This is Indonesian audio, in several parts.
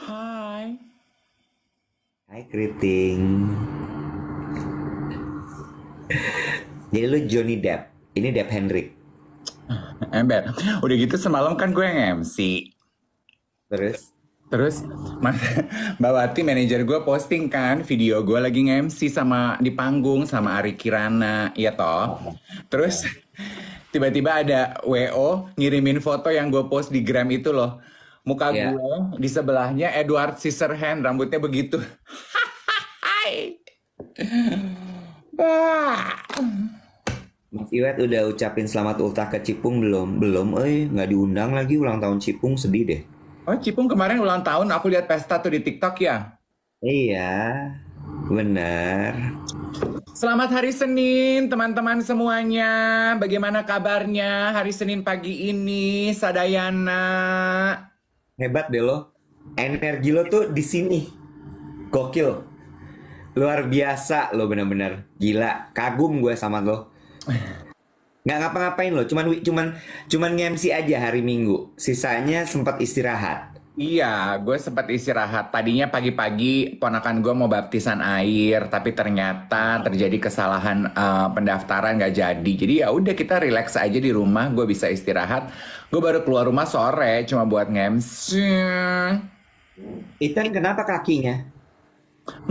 Hai. Hai Kriting. Jadi lu Johnny Depp. Ini Depp Hendrik. Ember. Eh, Udah gitu semalam kan gue yang MC. Terus? Terus Mbak Wati manajer gue posting kan video gue lagi nge-MC sama di panggung sama Ari Kirana, ya toh. Terus tiba-tiba ada WO ngirimin foto yang gue post di gram itu loh muka yeah. gue di sebelahnya Edward Scissorhand rambutnya begitu Mas Iwet udah ucapin selamat ultah ke Cipung belum? Belum, eh nggak diundang lagi ulang tahun Cipung sedih deh. Oh Cipung kemarin ulang tahun aku lihat pesta tuh di TikTok ya? Iya, benar. Selamat hari Senin, teman-teman semuanya. Bagaimana kabarnya hari Senin pagi ini, Sadayana? hebat deh lo energi lo tuh di sini gokil luar biasa lo bener-bener gila kagum gue sama lo nggak ngapa-ngapain lo cuman cuman cuman ngemsi aja hari minggu sisanya sempat istirahat Iya, gue sempat istirahat. Tadinya pagi-pagi ponakan gue mau baptisan air, tapi ternyata terjadi kesalahan uh, pendaftaran nggak jadi. Jadi ya udah kita relax aja di rumah. Gue bisa istirahat. Gue baru keluar rumah sore cuma buat ngems. Ethan kenapa kakinya?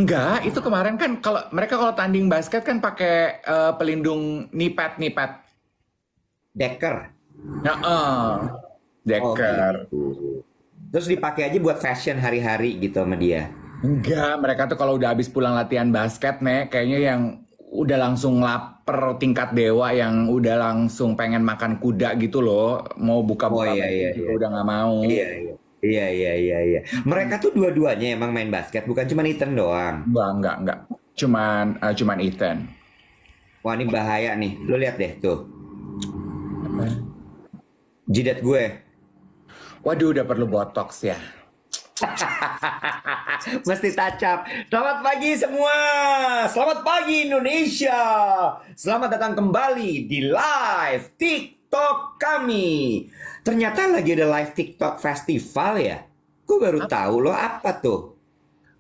Enggak, itu kemarin kan kalau mereka kalau tanding basket kan pakai uh, pelindung nipat-nipat. Decker. Nah, uh, Decker. Oh, gitu. Terus dipakai aja buat fashion hari-hari gitu sama dia. Enggak, mereka tuh kalau udah habis pulang latihan basket, nih, kayaknya yang udah langsung lapar tingkat dewa yang udah langsung pengen makan kuda gitu loh mau buka buka oh, iya, iya, iya. udah nggak mau iya iya iya iya iya, iya. mereka tuh dua-duanya emang main basket bukan cuma Ethan doang enggak enggak enggak cuman uh, cuman Ethan wah ini bahaya nih lu lihat deh tuh jidat gue Waduh, udah perlu botox ya. Mesti tacap. Selamat pagi semua. Selamat pagi Indonesia. Selamat datang kembali di live TikTok kami. Ternyata lagi ada live TikTok festival ya. Gue baru apa? tahu loh apa tuh.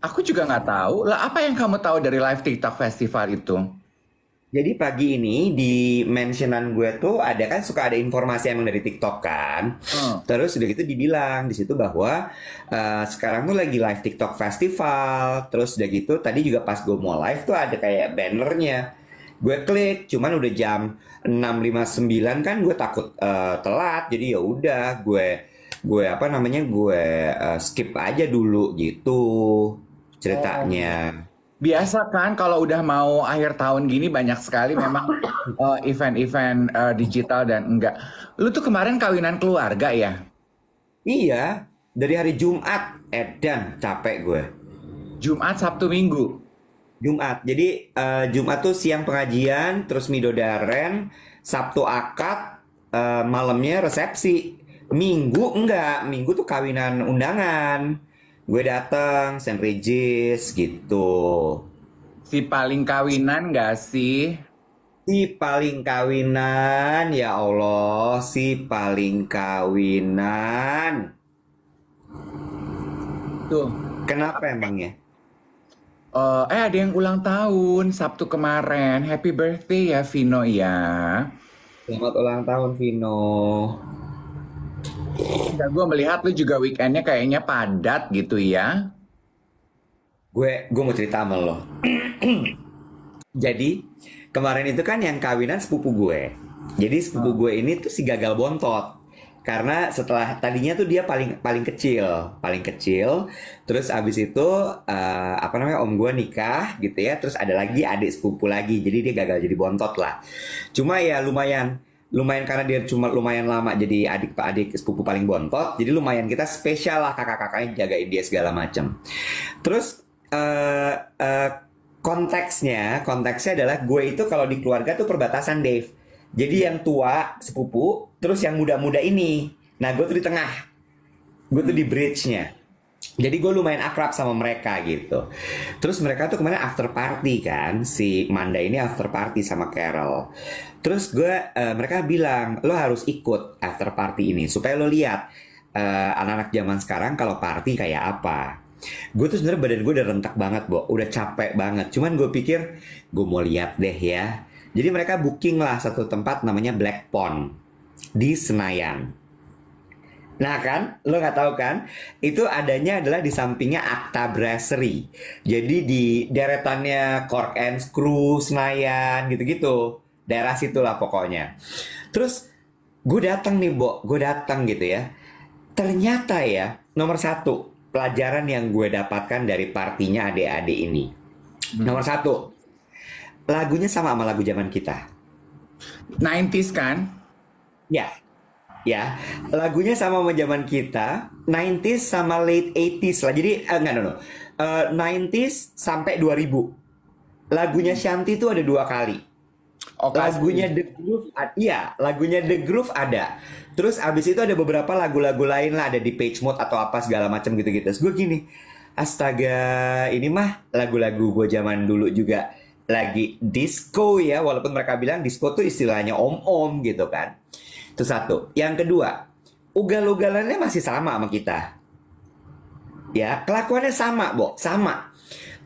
Aku juga nggak tahu. Lah apa yang kamu tahu dari live TikTok festival itu? Jadi pagi ini di mentionan gue tuh ada kan suka ada informasi emang dari TikTok kan. Hmm. Terus udah gitu dibilang di situ bahwa uh, sekarang tuh lagi live TikTok festival. Terus udah gitu tadi juga pas gue mau live tuh ada kayak bannernya. Gue klik, cuman udah jam 6.59 kan gue takut uh, telat. Jadi ya udah gue gue apa namanya gue uh, skip aja dulu gitu ceritanya. Oh Biasa kan kalau udah mau akhir tahun gini banyak sekali memang eh, event-event uh, digital dan enggak. Lu tuh kemarin kawinan keluarga ya? Iya, dari hari Jumat. Edan, capek gue. Jumat, Sabtu, Minggu? Jumat. Jadi uh, Jumat tuh siang pengajian, terus midodaren, Sabtu akad, uh, malamnya resepsi. Minggu enggak, Minggu tuh kawinan undangan gue datang Saint Regis gitu si paling kawinan gak sih si paling kawinan ya Allah si paling kawinan tuh kenapa emangnya uh, eh, eh ada yang ulang tahun Sabtu kemarin happy birthday ya Vino ya Selamat ulang tahun Vino. Ya, gue melihat lu juga weekendnya kayaknya padat gitu ya. Gue gue mau cerita sama lo. Jadi kemarin itu kan yang kawinan sepupu gue. Jadi sepupu gue ini tuh si gagal bontot. Karena setelah tadinya tuh dia paling paling kecil, paling kecil. Terus abis itu uh, apa namanya om gue nikah gitu ya. Terus ada lagi adik sepupu lagi. Jadi dia gagal jadi bontot lah. Cuma ya lumayan lumayan karena dia cuma lumayan lama jadi adik pak adik sepupu paling bontot jadi lumayan kita spesial lah kakak-kakaknya jagain dia segala macam terus uh, uh, konteksnya konteksnya adalah gue itu kalau di keluarga tuh perbatasan Dave jadi yang tua sepupu terus yang muda-muda ini nah gue tuh di tengah gue tuh di hmm. bridge-nya jadi gue lumayan akrab sama mereka gitu. Terus mereka tuh kemarin after party kan, si Manda ini after party sama Carol. Terus gue uh, mereka bilang lo harus ikut after party ini supaya lo lihat uh, anak-anak zaman sekarang kalau party kayak apa. Gue tuh sebenarnya badan gue udah rentak banget, Bo. Udah capek banget. Cuman gue pikir gue mau lihat deh ya. Jadi mereka booking lah satu tempat namanya Black Pond di Senayan. Nah kan, lo nggak tahu kan? Itu adanya adalah di sampingnya Akta Brasserie. Jadi di deretannya Cork and Screw, Senayan, gitu-gitu daerah situlah pokoknya terus gue datang nih bo gue datang gitu ya ternyata ya nomor satu pelajaran yang gue dapatkan dari partinya adik-adik ini hmm. nomor satu lagunya sama sama lagu zaman kita 90s kan ya ya lagunya sama sama zaman kita 90s sama late 80s lah jadi eh, enggak no, no. Uh, eh, 90s sampai 2000 lagunya hmm. Shanti itu ada dua kali Oh, lagunya The Groove, iya, lagunya The Groove ada. Terus abis itu ada beberapa lagu-lagu lain lah ada di page mode atau apa segala macam gitu-gitu. Terus gue gini, astaga, ini mah lagu-lagu gue zaman dulu juga lagi disco ya, walaupun mereka bilang disco tuh istilahnya om-om gitu kan. Itu satu. Yang kedua, ugal-ugalannya masih sama sama kita. Ya, kelakuannya sama, Bo, sama.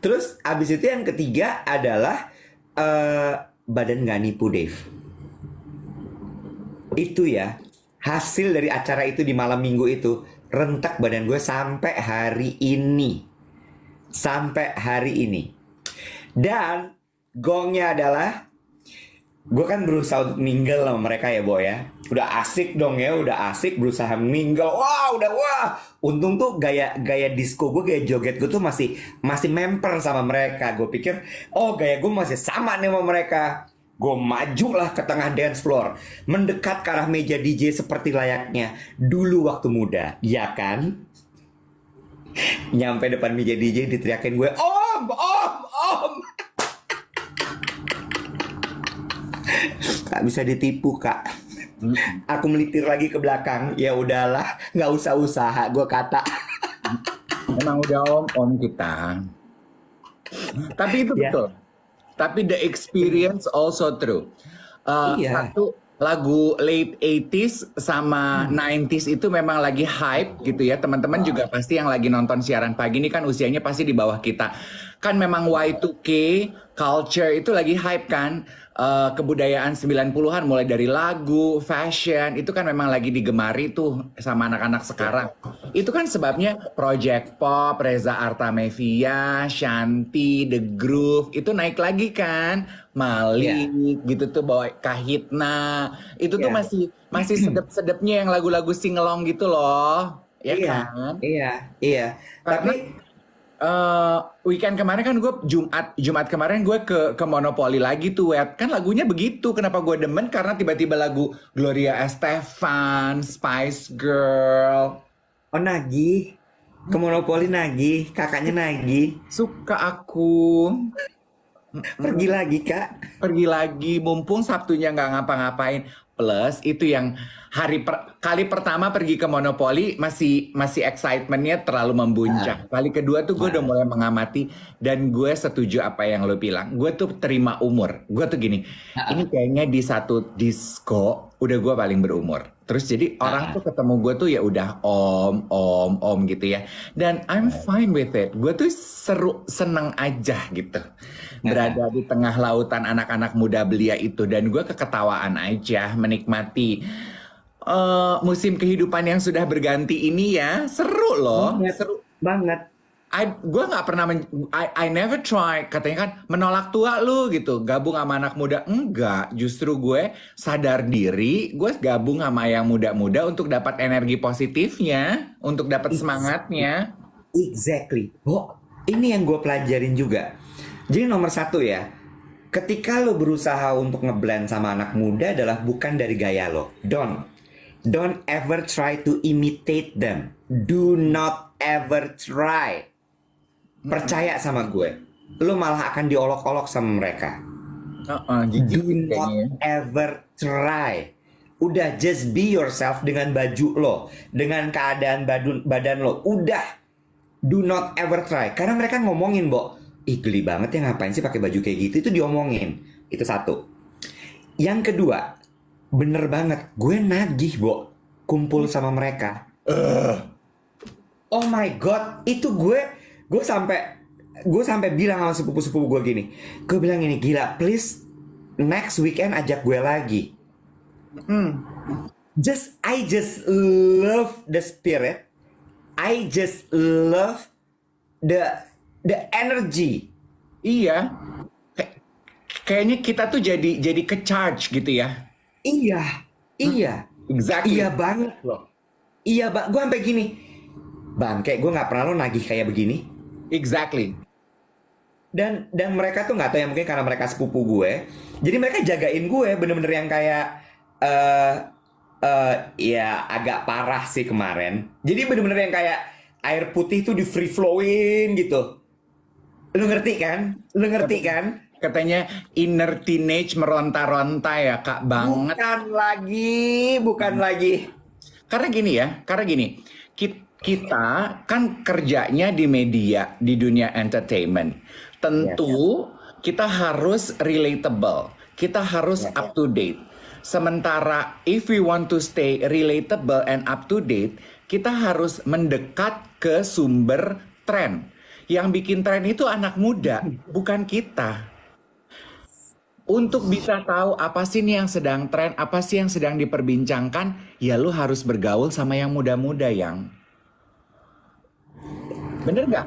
Terus abis itu yang ketiga adalah uh, badan nggak nipu Dave. Itu ya, hasil dari acara itu di malam minggu itu, rentak badan gue sampai hari ini. Sampai hari ini. Dan gongnya adalah, gue kan berusaha untuk sama mereka ya, Bo ya. Udah asik dong ya, udah asik berusaha meninggal. Wah, wow, udah wah, untung tuh gaya gaya disco gue gaya joget gue tuh masih masih memper sama mereka gue pikir oh gaya gue masih sama nih sama mereka gue maju lah ke tengah dance floor mendekat ke arah meja DJ seperti layaknya dulu waktu muda ya kan nyampe depan meja DJ diteriakin gue om om om tak bisa ditipu kak Aku melipir lagi ke belakang. Ya udahlah, nggak usah usaha. Gue kata. Emang udah om om kita. Tapi itu yeah. betul. Tapi the experience also true. Uh, iya. Satu lagu late 80s sama hmm. 90s itu memang lagi hype gitu ya. Teman-teman wow. juga pasti yang lagi nonton siaran pagi ini kan usianya pasti di bawah kita. Kan memang Y2K culture itu lagi hype kan uh, kebudayaan 90-an mulai dari lagu, fashion itu kan memang lagi digemari tuh sama anak-anak sekarang. Itu kan sebabnya Project Pop, Reza Artamevia, Shanti, The Groove itu naik lagi kan. Mali, yeah. gitu tuh bawa Kahitna. Itu yeah. tuh iya. masih masih sedep-sedepnya yang lagu-lagu singelong gitu loh. Ya iya, kan? Iya, iya. Karena, Tapi uh, weekend kemarin kan gue Jumat Jumat kemarin gue ke ke Monopoli lagi tuh wet kan lagunya begitu kenapa gue demen karena tiba-tiba lagu Gloria Estefan Spice Girl oh Nagi, ke Monopoli nagih kakaknya Nagi suka aku pergi lagi kak pergi lagi mumpung Sabtunya nggak ngapa-ngapain plus itu yang hari per, kali pertama pergi ke monopoli masih masih excitementnya terlalu membuncah. Nah. Kali kedua tuh gue nah. udah mulai mengamati dan gue setuju apa yang lo bilang. Gue tuh terima umur. Gue tuh gini, nah. ini kayaknya di satu disco udah gue paling berumur. Terus jadi nah. orang tuh ketemu gue tuh ya udah om om om gitu ya. Dan I'm nah. fine with it. Gue tuh seru seneng aja gitu berada di tengah lautan anak-anak muda belia itu dan gue keketawaan aja menikmati uh, musim kehidupan yang sudah berganti ini ya seru loh banget, seru banget I, gue nggak pernah men, I, I never try katanya kan menolak tua lu gitu gabung sama anak muda enggak justru gue sadar diri gue gabung sama yang muda-muda untuk dapat energi positifnya untuk dapat semangatnya exactly oh ini yang gue pelajarin juga jadi nomor satu ya, ketika lo berusaha untuk ngeblend sama anak muda adalah bukan dari gaya lo. Don't. Don't ever try to imitate them. Do not ever try. Percaya sama gue. Lo malah akan diolok-olok sama mereka. Uh -uh, Do not ya. ever try. Udah just be yourself dengan baju lo, dengan keadaan badan badan lo. Udah. Do not ever try. Karena mereka ngomongin, Bo ih geli banget ya ngapain sih pakai baju kayak gitu itu diomongin itu satu yang kedua bener banget gue nagih bo kumpul sama mereka oh my god itu gue gue sampai gue sampai bilang sama sepupu-sepupu gue gini gue bilang ini gila please next weekend ajak gue lagi mm. just I just love the spirit I just love the the energy. Iya. Kayaknya kita tuh jadi jadi ke charge gitu ya. Iya. Iya. Exactly. Iya banget loh. Iya, Bang. Gue sampai gini. Bang, kayak gue nggak pernah lo nagih kayak begini. Exactly. Dan dan mereka tuh nggak tahu ya mungkin karena mereka sepupu gue. Jadi mereka jagain gue bener-bener yang kayak eh uh, uh, ya agak parah sih kemarin. Jadi bener-bener yang kayak air putih tuh di free flowing gitu. Lu ngerti kan? Lu ngerti kan? Katanya inner teenage meronta-ronta ya kak banget. Bukan lagi, bukan hmm. lagi. Karena gini ya, karena gini. Kita kan kerjanya di media, di dunia entertainment. Tentu ya, ya. kita harus relatable. Kita harus ya, up to date. Sementara if we want to stay relatable and up to date, kita harus mendekat ke sumber trend. Yang bikin tren itu anak muda, bukan kita. Untuk bisa tahu apa sih nih yang sedang tren, apa sih yang sedang diperbincangkan, ya lu harus bergaul sama yang muda-muda yang. Bener nggak?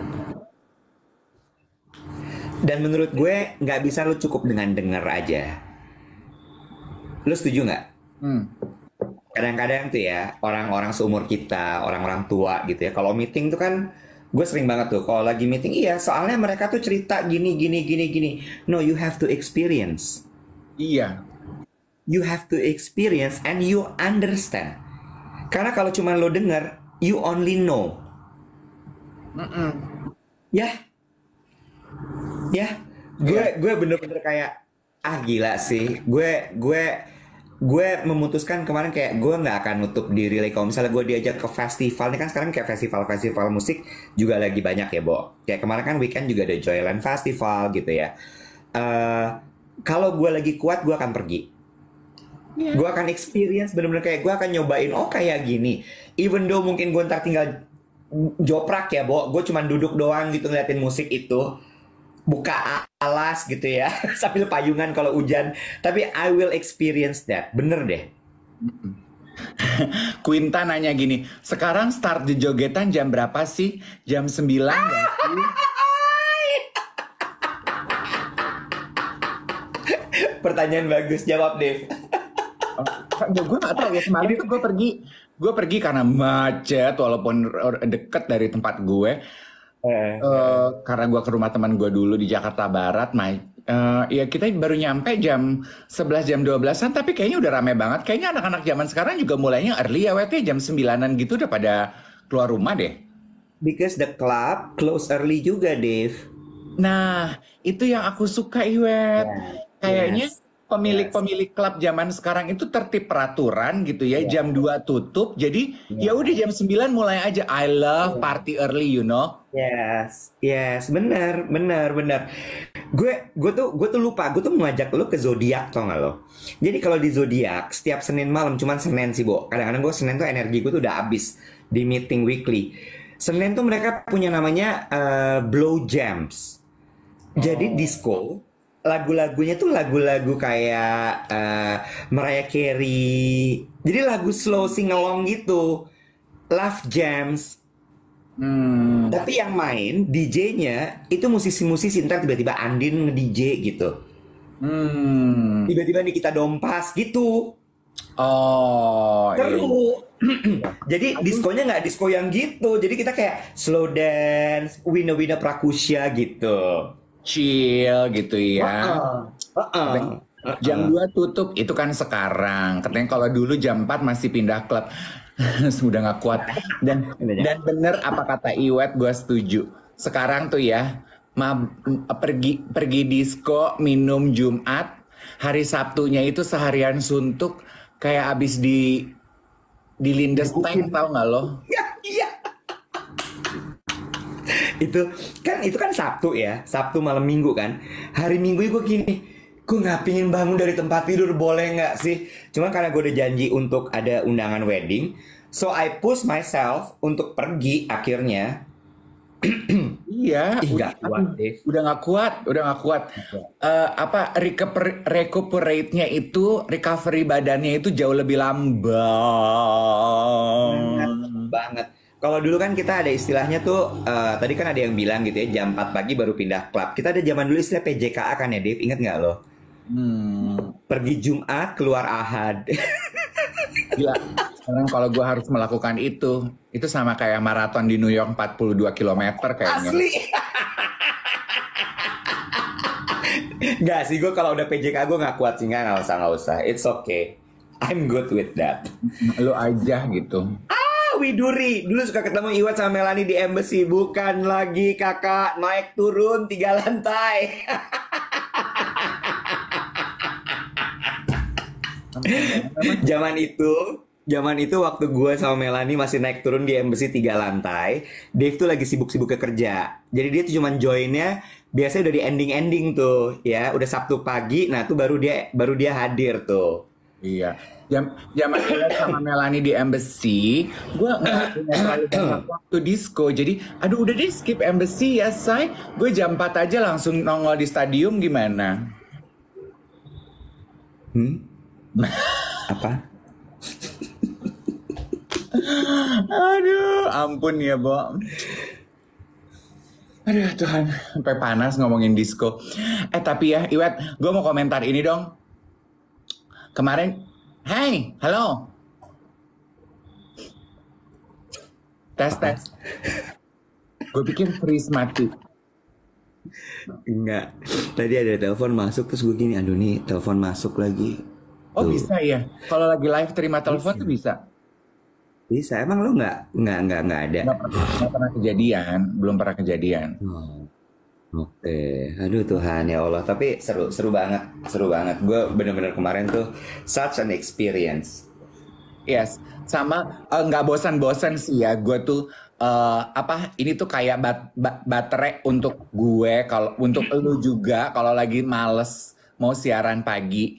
Dan menurut gue nggak bisa lu cukup dengan denger aja. Lu setuju nggak? Hmm kadang-kadang tuh ya orang-orang seumur kita, orang-orang tua gitu ya. Kalau meeting tuh kan Gue sering banget tuh kalau lagi meeting iya soalnya mereka tuh cerita gini gini gini gini. No, you have to experience. Iya. You have to experience and you understand. Karena kalau cuma lo denger, you only know. Mm -mm. Ya, ya, gue iya. gue bener-bener kayak ah gila sih. Gue gue gue memutuskan kemarin kayak gue nggak akan nutup diri lagi kalau misalnya gue diajak ke festival ini kan sekarang kayak festival-festival musik juga lagi banyak ya Bo kayak kemarin kan weekend juga ada Joyland Festival gitu ya uh, kalau gue lagi kuat gue akan pergi yeah. gue akan experience bener-bener kayak gue akan nyobain oh kayak gini even though mungkin gue ntar tinggal joprak ya Bo gue cuma duduk doang gitu ngeliatin musik itu buka alas gitu ya sambil payungan kalau hujan tapi I will experience that bener deh Quinta nanya gini sekarang start di jogetan jam berapa sih jam 9 ya pertanyaan bagus jawab Dev oh, gue gak tau ya, ya semalam tuh gue pergi gue pergi karena macet walaupun deket dari tempat gue uh, karena gue ke rumah teman gue dulu di Jakarta Barat, my, Uh, eh, ya kita baru nyampe jam 11 jam 12-an tapi kayaknya udah rame banget. Kayaknya anak-anak zaman sekarang juga mulainya early ya wetnya jam 9-an gitu udah pada keluar rumah deh. Because the club close early juga, Dave. Nah, itu yang aku suka, Iwet. Yeah. Kayaknya yes pemilik-pemilik klub zaman sekarang itu tertib peraturan gitu ya. Yeah. Jam 2 tutup. Jadi yeah. ya udah jam 9 mulai aja I love iya. party early, you know. Yes, yes, benar, benar, benar. Gue, gue tuh, gue tuh lupa, gue tuh mau ngajak lo ke zodiak tau gak lo? Jadi kalau di zodiak setiap Senin malam, cuman Senin sih, bu. Kadang-kadang gue Senin tuh energi gue tuh udah abis di meeting weekly. Senin tuh mereka punya namanya uh, blow jams. Jadi oh. disco lagu-lagunya tuh lagu-lagu kayak uh, Mariah Carey. Jadi lagu slow singalong gitu. Love Jams. Hmm. Tapi yang main DJ-nya itu musisi-musisi ntar tiba-tiba Andin nge-DJ gitu. Hmm. Tiba-tiba nih kita dompas gitu. Oh. Iya. Jadi diskonya nggak disko yang gitu. Jadi kita kayak slow dance, wina-wina Prakusia gitu kecil gitu ya. Uh -uh. Uh -uh. Jam 2 tutup itu kan sekarang. Katanya kalau dulu jam 4 masih pindah klub. Sudah nggak kuat. Dan dan bener apa kata Iwet gue setuju. Sekarang tuh ya ma pergi pergi disco, minum Jumat, hari Sabtunya itu seharian suntuk kayak abis di di tank tau nggak lo? Iya, iya. itu kan itu kan Sabtu ya Sabtu malam Minggu kan hari Minggu gue gini gue nggak pingin bangun dari tempat tidur boleh nggak sih cuman karena gue udah janji untuk ada undangan wedding so I push myself untuk pergi akhirnya iya Ih, udah, kuat, udah nggak kuat udah nggak kuat uh, apa recuperate-nya itu recovery badannya itu jauh lebih lambat banget kalau dulu kan kita ada istilahnya tuh uh, tadi kan ada yang bilang gitu ya jam 4 pagi baru pindah klub. Kita ada zaman dulu istilah PJKA kan ya Dave, ingat nggak lo? Hmm. Pergi Jumat keluar Ahad. Gila. Sekarang kalau gue harus melakukan itu, itu sama kayak maraton di New York 42 km kayaknya. Asli. Gak sih, gue kalau udah PJKA gue gak kuat sih, nggak usah, nggak usah. It's okay. I'm good with that. Lu aja gitu. Widuri dulu suka ketemu Iwan sama Melani di embassy bukan lagi kakak naik turun tiga lantai zaman itu zaman itu waktu gue sama Melani masih naik turun di embassy tiga lantai Dave tuh lagi sibuk-sibuk ke kerja jadi dia tuh cuma joinnya biasanya udah di ending-ending tuh ya udah Sabtu pagi nah tuh baru dia baru dia hadir tuh iya jam jam sama Melani di embassy gue nggak punya terlalu banyak waktu disco jadi aduh udah deh skip embassy ya say gue jam 4 aja langsung nongol di stadium gimana hmm apa aduh ampun ya bo aduh Tuhan sampai panas ngomongin disco eh tapi ya Iwet gue mau komentar ini dong kemarin Hai, halo. Tes tes. Gue pikir freeze mati. Enggak. Tadi ada telepon masuk terus gue gini, aduh nih telepon masuk lagi. Oh tuh. bisa ya. Kalau lagi live terima telepon tuh bisa. Bisa. Emang lu nggak nggak nggak nggak ada. Nggak pernah, pernah kejadian. Belum pernah kejadian. Hmm. Oke, aduh Tuhan ya Allah, tapi seru seru banget, seru banget. Gue bener-bener kemarin tuh such an experience. Yes, sama eh, nggak uh, bosan-bosan sih ya. Gue tuh uh, apa? Ini tuh kayak bat, bat, baterai untuk gue, kalau untuk lu juga kalau lagi males mau siaran pagi.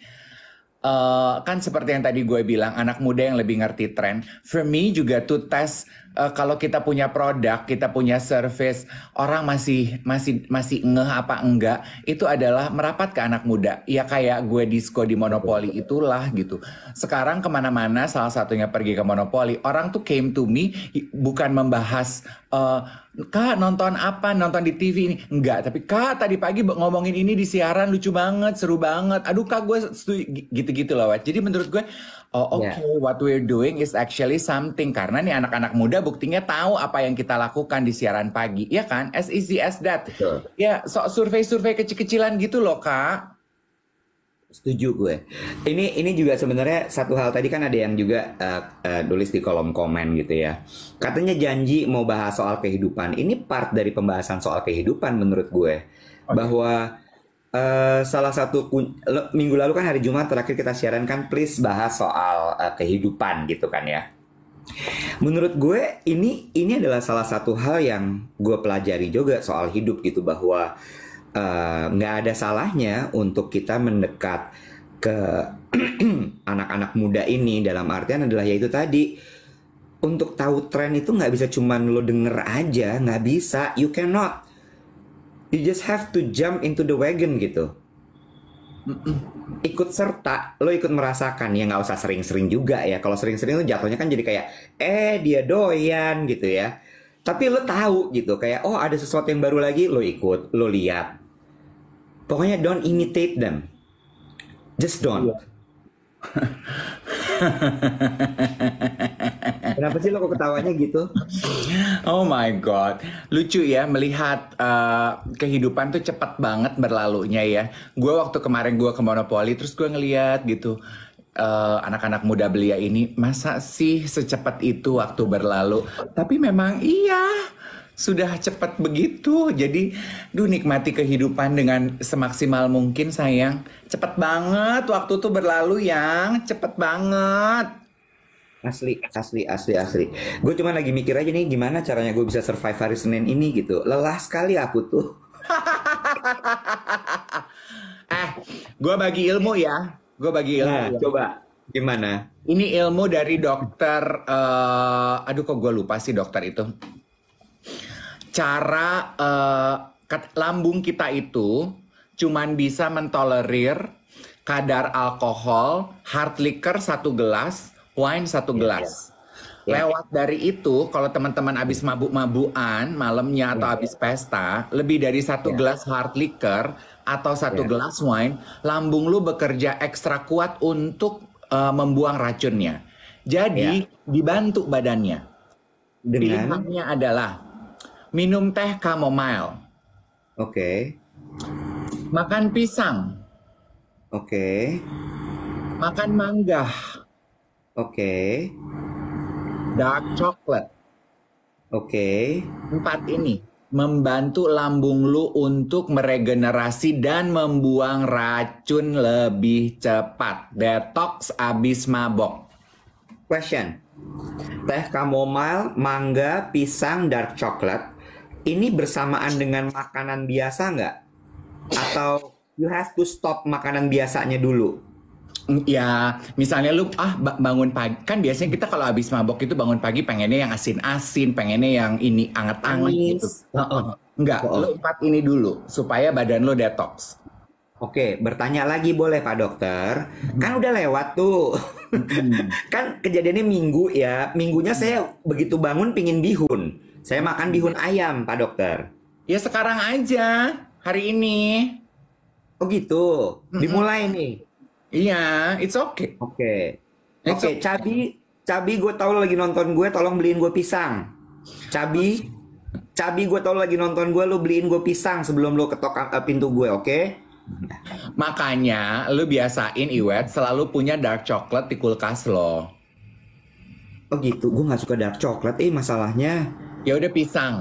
Uh, kan seperti yang tadi gue bilang, anak muda yang lebih ngerti tren. For me juga tuh tes uh, kalau kita punya produk, kita punya service, orang masih masih masih ngeh apa enggak, itu adalah merapat ke anak muda. Ya kayak gue disco di Monopoly itulah gitu. Sekarang kemana-mana salah satunya pergi ke Monopoly, orang tuh came to me bukan membahas uh, kak nonton apa, nonton di TV ini. Enggak, tapi kak tadi pagi ngomongin ini di siaran lucu banget, seru banget. Aduh kak gue gitu-gitu loh. Jadi menurut gue oh ya. oke okay, yeah. what we're doing is actually something karena nih anak-anak muda buktinya tahu apa yang kita lakukan di siaran pagi ya kan as easy as that Betul. ya so survei-survei kecil-kecilan gitu loh kak setuju gue ini ini juga sebenarnya satu hal tadi kan ada yang juga uh, eh, uh, eh, tulis di kolom komen gitu ya katanya janji mau bahas soal kehidupan ini part dari pembahasan soal kehidupan menurut gue okay. bahwa Uh, salah satu minggu lalu kan hari Jumat terakhir kita siaran kan please bahas soal uh, kehidupan gitu kan ya. Menurut gue ini ini adalah salah satu hal yang gue pelajari juga soal hidup gitu bahwa eh, nggak uh, ada salahnya untuk kita mendekat ke anak-anak muda ini dalam artian adalah yaitu tadi untuk tahu tren itu nggak bisa cuman lo denger aja nggak bisa you cannot you just have to jump into the wagon gitu ikut serta lo ikut merasakan ya nggak usah sering-sering juga ya kalau sering-sering lo jatuhnya kan jadi kayak eh dia doyan gitu ya tapi lo tahu gitu kayak oh ada sesuatu yang baru lagi lo ikut lo lihat pokoknya don't imitate them just don't iya. Kenapa sih lo kok ketawanya gitu? Oh my god, lucu ya melihat uh, kehidupan tuh cepat banget berlalunya ya. Gue waktu kemarin gue ke Monopoly terus gue ngeliat gitu eh, anak-anak uh, muda belia ini masa sih secepat itu waktu berlalu. Tapi memang iya sudah cepat begitu. Jadi, duh nikmati kehidupan dengan semaksimal mungkin sayang. Cepat banget waktu tuh berlalu yang cepat banget. Asli, asli, asli, asli. Gue cuma lagi mikir aja nih gimana caranya gue bisa survive hari Senin ini gitu. Lelah sekali aku tuh. eh, gue bagi ilmu ya. Gue bagi ilmu. Nah, ya. coba gimana? Ini ilmu dari dokter. Uh, aduh, kok gue lupa sih dokter itu cara uh, lambung kita itu cuman bisa mentolerir kadar alkohol hard liquor satu gelas, wine satu iya, gelas. Yeah. Iya. Lewat dari itu, kalau teman-teman abis mabuk-mabuan malamnya atau yeah. abis pesta, lebih dari satu yeah. gelas hard liquor atau satu yeah. gelas wine, lambung lu bekerja ekstra kuat untuk uh, membuang racunnya. Jadi yeah. dibantu badannya. Dengan? Pilihannya adalah minum teh chamomile. Oke. Okay. Makan pisang. Oke. Okay. Makan mangga. Oke. Okay. Dark chocolate. Oke. Okay. Empat ini membantu lambung lu untuk meregenerasi dan membuang racun lebih cepat. Detox abis mabok. Question. Teh chamomile, mangga, pisang, dark chocolate ini bersamaan dengan makanan biasa nggak? Atau you have to stop makanan biasanya dulu? Ya, misalnya lu ah bangun pagi kan biasanya kita kalau habis mabok itu bangun pagi pengennya yang asin-asin, pengennya yang ini anget-anget gitu. Uh -uh. Enggak, oh. lu empat ini dulu supaya badan lu detox. Oke, bertanya lagi boleh Pak Dokter? Hmm. Kan udah lewat tuh. Hmm. kan kejadiannya minggu ya. Minggunya hmm. saya begitu bangun pingin bihun. Saya makan bihun ayam, Pak Dokter. Ya sekarang aja, hari ini. Oh gitu. Dimulai nih. Iya, yeah, it's okay. Oke. Okay. Oke, okay, okay. cabi cabi gue tau lagi nonton gue, tolong beliin gue pisang. Cabi cabi gue tau lagi nonton gue, Lo beliin gue pisang sebelum lo ketok uh, pintu gue, oke? Okay? Makanya lu biasain Iwet selalu punya dark coklat di kulkas lo. Oh gitu, gue gak suka dark coklat, Eh masalahnya Ya udah pisang.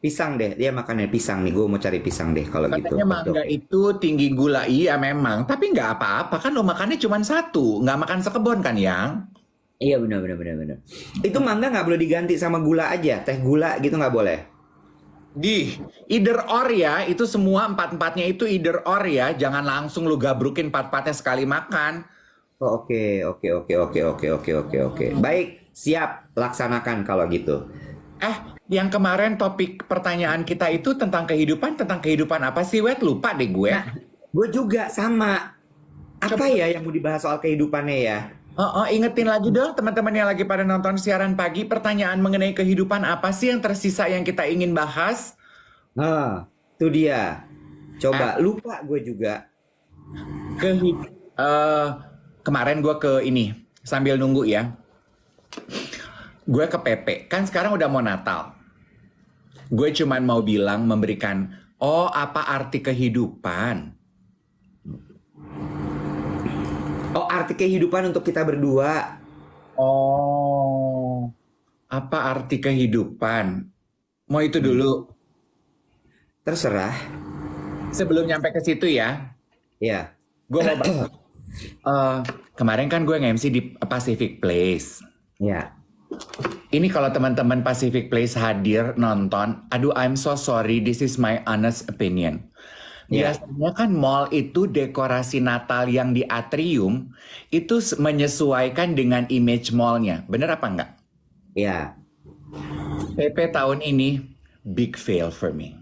Pisang deh, dia makannya pisang nih. Gue mau cari pisang deh kalau gitu. Katanya mangga itu tinggi gula, iya memang. Tapi nggak apa-apa kan lo makannya cuma satu, nggak makan sekebon kan yang? Iya benar benar benar benar. Itu mangga nggak boleh diganti sama gula aja, teh gula gitu nggak boleh. Di either or ya, itu semua empat empatnya itu either or ya, jangan langsung lu gabrukin empat empatnya sekali makan. Oh, oke oke oke oke oke oke oke oke. Baik, siap laksanakan kalau gitu. Eh, yang kemarin topik pertanyaan kita itu tentang kehidupan, tentang kehidupan apa sih, Wet? Lupa deh gue. Nah, gue juga sama. Apa ya yang mau dibahas soal kehidupannya ya? Oh, oh, ingetin lagi dong teman-teman yang lagi pada nonton siaran pagi, pertanyaan mengenai kehidupan apa sih yang tersisa yang kita ingin bahas? Nah, itu dia. Coba, eh. lupa gue juga. Ke, uh, eh, kemarin gue ke ini, sambil nunggu ya gue ke PP kan sekarang udah mau Natal gue cuman mau bilang memberikan oh apa arti kehidupan oh arti kehidupan untuk kita berdua oh apa arti kehidupan mau itu dulu terserah sebelum nyampe ke situ ya ya gue mau uh, kemarin kan gue nge-MC di Pacific Place ya ini kalau teman-teman Pacific Place hadir nonton, aduh I'm so sorry, this is my honest opinion. Ya. Biasanya kan mall itu dekorasi Natal yang di atrium itu menyesuaikan dengan image mallnya. Bener apa enggak? Ya. PP tahun ini big fail for me.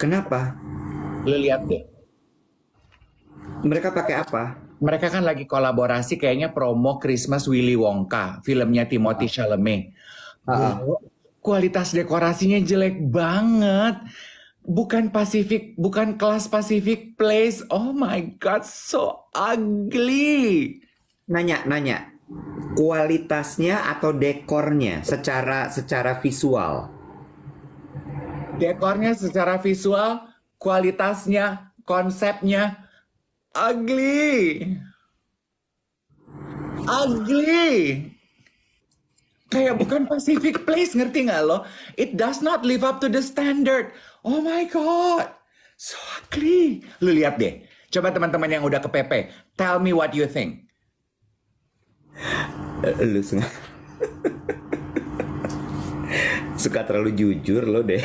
Kenapa? Lu lihat deh. Mereka pakai apa? mereka kan lagi kolaborasi kayaknya promo Christmas Willy Wonka, filmnya Timothy ah. Chalamet. Ah. Kualitas dekorasinya jelek banget. Bukan Pacific, bukan kelas Pacific Place. Oh my god, so ugly. Nanya, nanya. Kualitasnya atau dekornya secara secara visual? Dekornya secara visual, kualitasnya, konsepnya, ugly ugly kayak bukan Pacific Place ngerti nggak lo it does not live up to the standard oh my god so ugly lu lihat deh coba teman-teman yang udah ke PP tell me what you think lu sengaja suka terlalu jujur lo deh.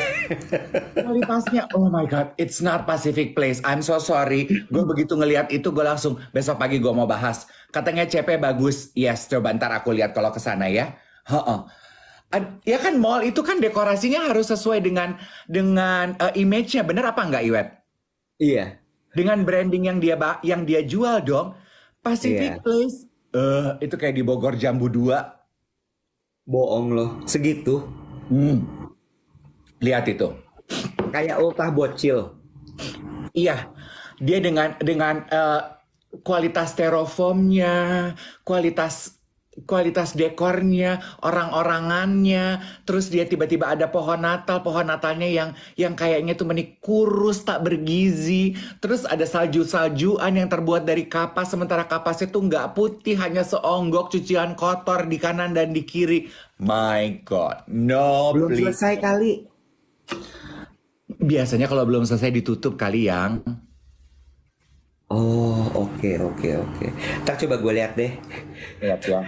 Kualitasnya, oh my god, it's not Pacific Place. I'm so sorry. Gue begitu ngelihat itu, gue langsung besok pagi gue mau bahas. Katanya CP bagus, yes. Coba ntar aku lihat kalau kesana ya. Heeh. Ya kan mall itu kan dekorasinya harus sesuai dengan dengan uh, image-nya, bener apa nggak Iwet? Iya. Dengan branding yang dia yang dia jual dong. Pacific yeah. Place, uh, itu kayak di Bogor Jambu dua. Boong loh, segitu. Hmm. Lihat itu. Kayak ultah bocil. Iya, dia dengan dengan uh, kualitas terofomnya kualitas kualitas dekornya, orang-orangannya, terus dia tiba-tiba ada pohon Natal, pohon Natalnya yang yang kayaknya tuh menik kurus tak bergizi, terus ada salju-saljuan yang terbuat dari kapas, sementara kapasnya tuh nggak putih, hanya seonggok cucian kotor di kanan dan di kiri my god, no. Belum please. selesai kali. Biasanya kalau belum selesai ditutup kali yang. Oh oke okay, oke okay, oke. Okay. Tak coba gue lihat deh. Lihat ya.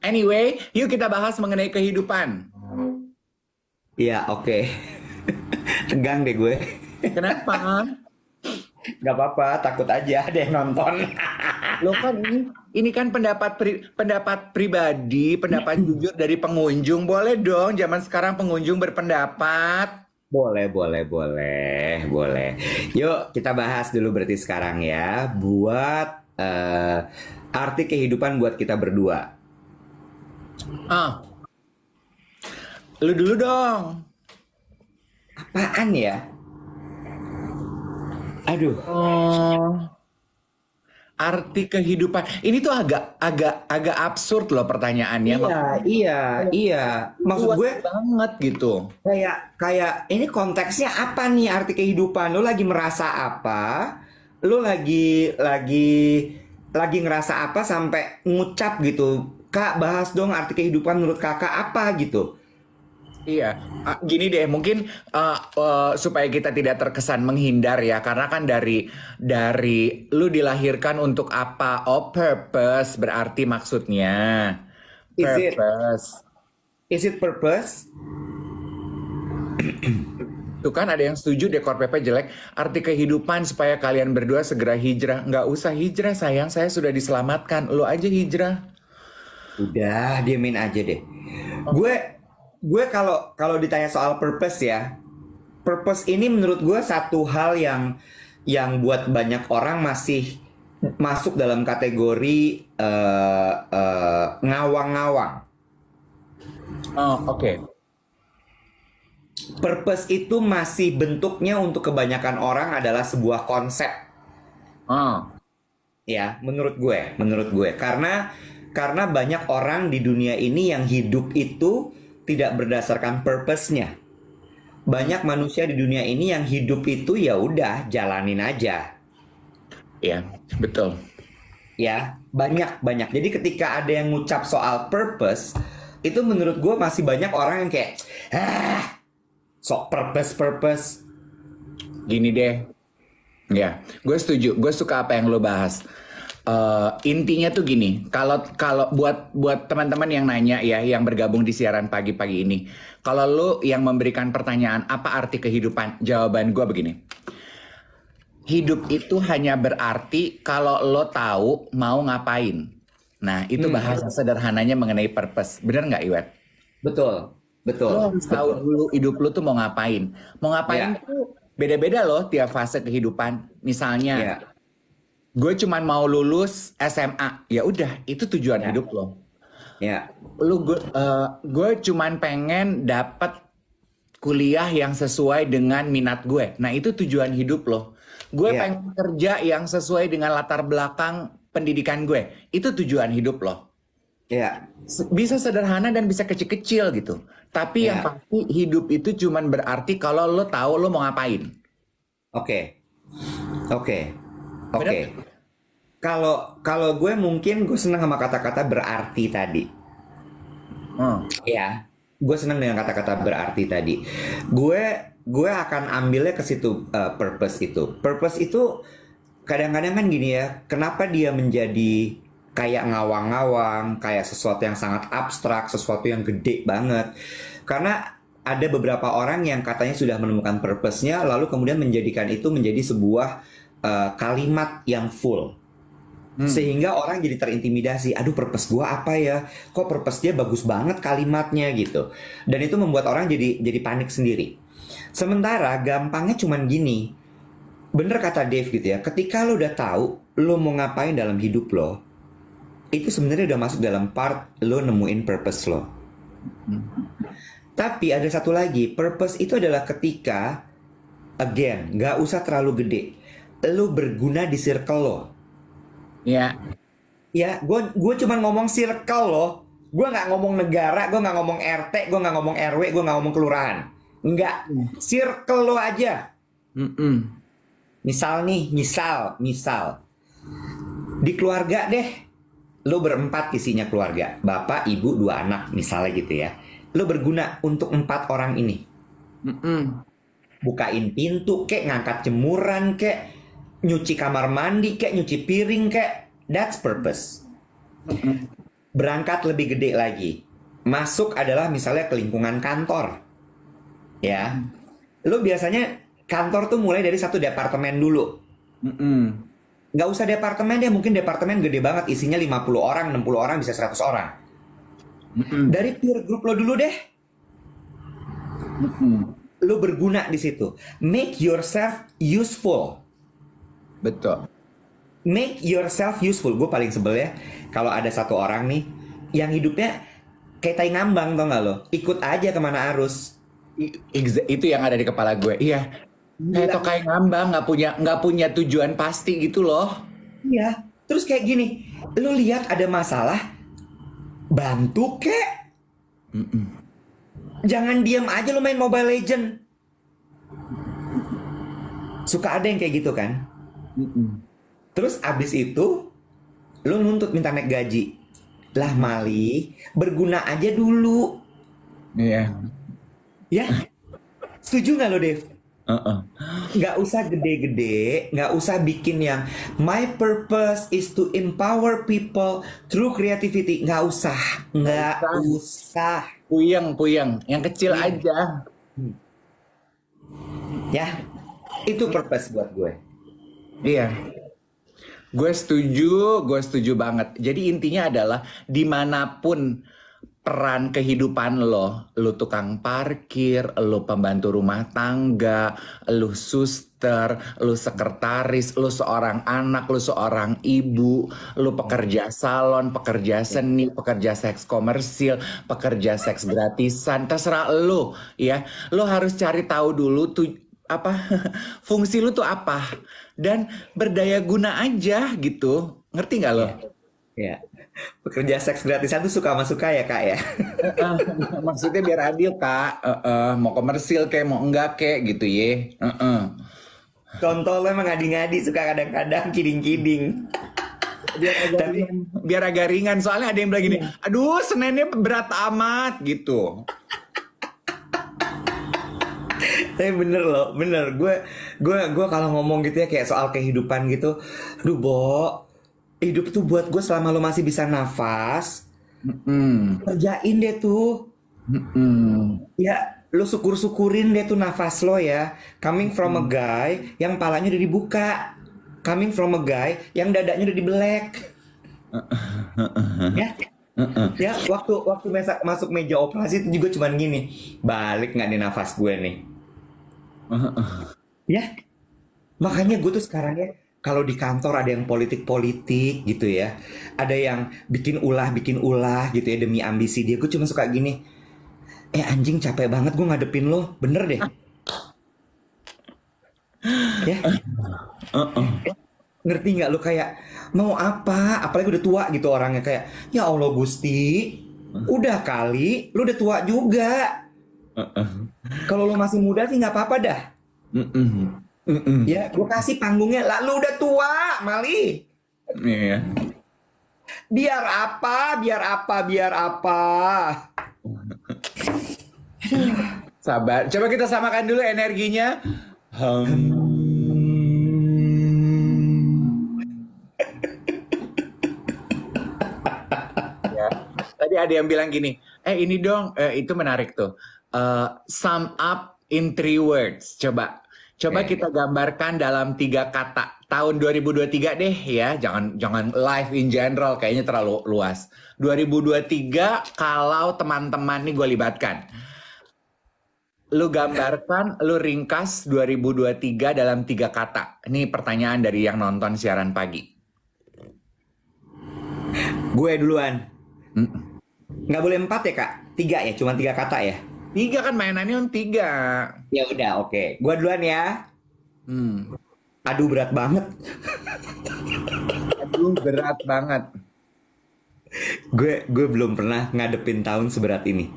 Anyway, yuk kita bahas mengenai kehidupan. Iya oke. Okay. Tegang deh gue. Kenapa? nggak apa-apa takut aja deh nonton lo kan ini ini kan pendapat pri, pendapat pribadi pendapat jujur dari pengunjung boleh dong zaman sekarang pengunjung berpendapat boleh, boleh, boleh, boleh. Yuk kita bahas dulu berarti sekarang ya buat uh, arti kehidupan buat kita berdua. Ah, lu dulu dong. Apaan ya? Aduh. Oh. Arti kehidupan. Ini tuh agak agak agak absurd loh pertanyaannya. Iya, Maksud, iya, iya. Maksud gue banget gitu. Kayak kayak ini konteksnya apa nih arti kehidupan? Lo lagi merasa apa? Lo lagi lagi lagi ngerasa apa sampai ngucap gitu? Kak, bahas dong arti kehidupan menurut Kakak apa gitu Iya, uh, gini deh, mungkin uh, uh, supaya kita tidak terkesan menghindar ya, karena kan dari dari lu dilahirkan untuk apa? Oh, purpose berarti maksudnya purpose. Is it, is it purpose? Tuh kan ada yang setuju dekor PP jelek, arti kehidupan supaya kalian berdua segera hijrah. Nggak usah hijrah sayang, saya sudah diselamatkan. Lu aja hijrah. Udah, diamin aja deh. Okay. Gue gue kalau kalau ditanya soal purpose ya, purpose ini menurut gue satu hal yang yang buat banyak orang masih masuk dalam kategori uh, uh, ngawang-ngawang. Oh, oke. Okay. Purpose itu masih bentuknya untuk kebanyakan orang adalah sebuah konsep. Oh. Ya, menurut gue, menurut gue. Karena karena banyak orang di dunia ini yang hidup itu tidak berdasarkan purpose-nya. Banyak manusia di dunia ini yang hidup itu ya udah jalanin aja. Ya, betul. Ya, banyak banyak. Jadi ketika ada yang ngucap soal purpose, itu menurut gue masih banyak orang yang kayak ah, sok purpose purpose. Gini deh. Ya, gue setuju. Gue suka apa yang lo bahas Uh, intinya tuh gini, kalau kalau buat buat teman-teman yang nanya ya, yang bergabung di siaran pagi-pagi ini, kalau lu yang memberikan pertanyaan apa arti kehidupan, jawaban gue begini, hidup itu hanya berarti kalau lo tahu mau ngapain. Nah itu hmm. bahasa sederhananya mengenai purpose, bener nggak Iwet? Betul, betul. Lo tahu dulu hidup lo tuh mau ngapain, mau ngapain ya. tuh beda-beda loh tiap fase kehidupan. Misalnya. ya gue cuman mau lulus SMA ya udah itu tujuan ya. hidup lo ya lu gue uh, gue cuman pengen dapat kuliah yang sesuai dengan minat gue nah itu tujuan hidup lo gue ya. pengen kerja yang sesuai dengan latar belakang pendidikan gue itu tujuan hidup lo ya bisa sederhana dan bisa kecil-kecil gitu tapi ya. yang pasti hidup itu cuman berarti kalau lo tahu lo mau ngapain oke okay. oke Oke. Kalau kalau gue mungkin gue seneng sama kata-kata berarti tadi. Hmm. Ya, gue seneng dengan kata-kata berarti tadi. Gue gue akan ambilnya ke situ uh, purpose itu. Purpose itu kadang-kadang kan gini ya, kenapa dia menjadi kayak ngawang-ngawang, kayak sesuatu yang sangat abstrak, sesuatu yang gede banget. Karena ada beberapa orang yang katanya sudah menemukan purpose-nya lalu kemudian menjadikan itu menjadi sebuah uh, kalimat yang full. Hmm. Sehingga orang jadi terintimidasi. Aduh, purpose gua apa ya? Kok purpose dia bagus banget kalimatnya gitu. Dan itu membuat orang jadi jadi panik sendiri. Sementara gampangnya cuman gini. Bener kata Dave gitu ya. Ketika lo udah tahu lo mau ngapain dalam hidup lo, itu sebenarnya udah masuk dalam part lo nemuin purpose lo. Tapi ada satu lagi, purpose itu adalah ketika again, gak usah terlalu gede lu berguna di circle lo. Iya. ya, gue ya, gue cuma ngomong circle lo, Gue nggak ngomong negara, gue nggak ngomong RT, gue nggak ngomong RW, gue nggak ngomong kelurahan. Enggak, hmm. circle lo aja. Mm -mm. Misal nih, misal, misal di keluarga deh. Lo berempat isinya keluarga, bapak, ibu, dua anak misalnya gitu ya. Lo berguna untuk empat orang ini. Mm -mm. Bukain pintu kek, ngangkat jemuran kek, nyuci kamar mandi kayak nyuci piring kayak that's purpose. Berangkat lebih gede lagi. Masuk adalah misalnya ke lingkungan kantor. Ya. Lu biasanya kantor tuh mulai dari satu departemen dulu. Nggak usah departemen deh, mungkin departemen gede banget isinya 50 orang, 60 orang, bisa 100 orang. Dari peer group lo dulu deh. lu Lo berguna di situ. Make yourself useful Betul. Make yourself useful. Gue paling sebel ya kalau ada satu orang nih yang hidupnya kayak tai ngambang tau gak lo? Ikut aja kemana arus. I, itu yang ada di kepala gue. Iya. Kayak kayak ngambang, nggak punya nggak punya tujuan pasti gitu loh. Iya. Terus kayak gini, Lo lihat ada masalah, bantu kek. Mm -mm. Jangan diam aja lo main Mobile Legend. Suka ada yang kayak gitu kan? Terus abis itu lu nuntut minta naik gaji. Lah Mali, berguna aja dulu. Iya. Yeah. Ya. Setuju nggak lo Dev? Uh-uh. Nggak usah gede-gede, nggak usah bikin yang my purpose is to empower people through creativity. Nggak usah, nggak usah. Puyeng-puyeng, yang kecil puyeng. Iya. aja. Ya, itu purpose buat gue. Iya. Gue setuju, gue setuju banget. Jadi intinya adalah dimanapun peran kehidupan lo, lo tukang parkir, lo pembantu rumah tangga, lo suster, lo sekretaris, lo seorang anak, lo seorang ibu, lo pekerja salon, pekerja seni, pekerja seks komersil, pekerja seks gratisan, terserah lo ya. Lo harus cari tahu dulu tuh apa fungsi lu tuh apa dan berdaya guna aja gitu. Ngerti nggak lo? Ya. ya. Pekerja seks gratisan tuh suka sama suka ya kak ya. Maksudnya biar adil kak. Uh -uh. Mau komersil kayak mau enggak kayak gitu ye. Uh -uh. Contoh lo emang ngadi-ngadi suka kadang-kadang kiding-kiding. Biar biar agak ringan soalnya ada yang bilang gini, iya. aduh senennya berat amat gitu tapi bener loh bener gue gue gue kalau ngomong gitu ya kayak soal kehidupan gitu aduh bo hidup tuh buat gue selama lo masih bisa nafas mm -mm. kerjain deh tuh mm -mm. ya lo syukur syukurin deh tuh nafas lo ya coming from mm a guy yang palanya udah dibuka coming from a guy yang dadanya udah dibelek ya Uh-uh. Ya waktu waktu masuk meja operasi itu juga cuman gini, balik nggak di nafas gue nih. Ya, makanya gue tuh sekarang ya kalau di kantor ada yang politik-politik gitu ya, ada yang bikin ulah bikin ulah gitu ya demi ambisi dia. Gue cuma suka gini, eh anjing capek banget gue ngadepin lo, bener deh. ya, uh -uh. ngerti nggak lo kayak mau apa? Apalagi udah tua gitu orangnya kayak, ya Allah gusti, udah kali, lo udah tua juga. Uh -uh. Kalau lo masih muda sih nggak apa-apa dah. Mm -mm. Mm -mm. Ya, gue kasih panggungnya. Lalu udah tua, Mali. Iya. Yeah. Biar apa? Biar apa? Biar apa? Sabar. Coba kita samakan dulu energinya. Hmm. Tadi ada yang bilang gini, eh ini dong, eh, itu menarik tuh uh, sum up in three words. Coba coba okay. kita gambarkan dalam tiga kata tahun 2023 deh ya, jangan jangan live in general kayaknya terlalu luas. 2023 kalau teman-teman nih gue libatkan. Lu gambarkan, lu ringkas 2023 dalam tiga kata. Ini pertanyaan dari yang nonton siaran pagi. Gue duluan. Nggak boleh empat ya kak? Tiga ya, cuma tiga kata ya? Tiga kan mainannya kan tiga. Ya udah, oke. Okay. Gua duluan ya. Hmm. Aduh berat banget. Aduh berat banget. gue gue belum pernah ngadepin tahun seberat ini.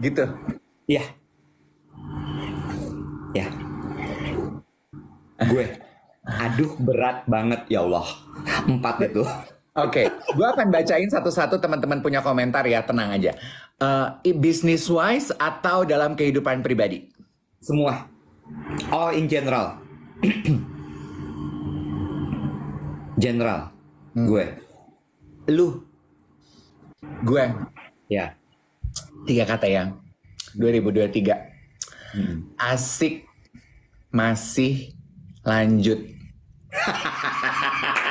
Gitu. Ya. Ya. Gue aduh berat banget ya Allah. Empat itu. Oke, okay. gue akan bacain satu-satu teman-teman punya komentar ya, tenang aja uh, eh, business wise atau dalam kehidupan pribadi? Semua. All in general. general. Hmm. Gue. Lu. Gue. Ya. Tiga kata ya. 2023. Hmm. Asik. Masih lanjut.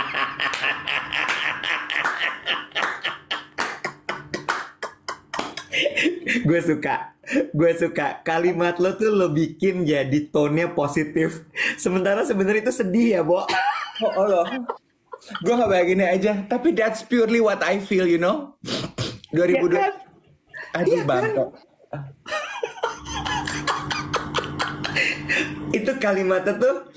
gue suka gue suka kalimat lo tuh lo bikin jadi tone-nya positif sementara sebenarnya itu sedih ya bo oh, oh loh, lo gue gak bayangin aja tapi that's purely what I feel you know 2002 ya kan? aduh ya itu kalimatnya tuh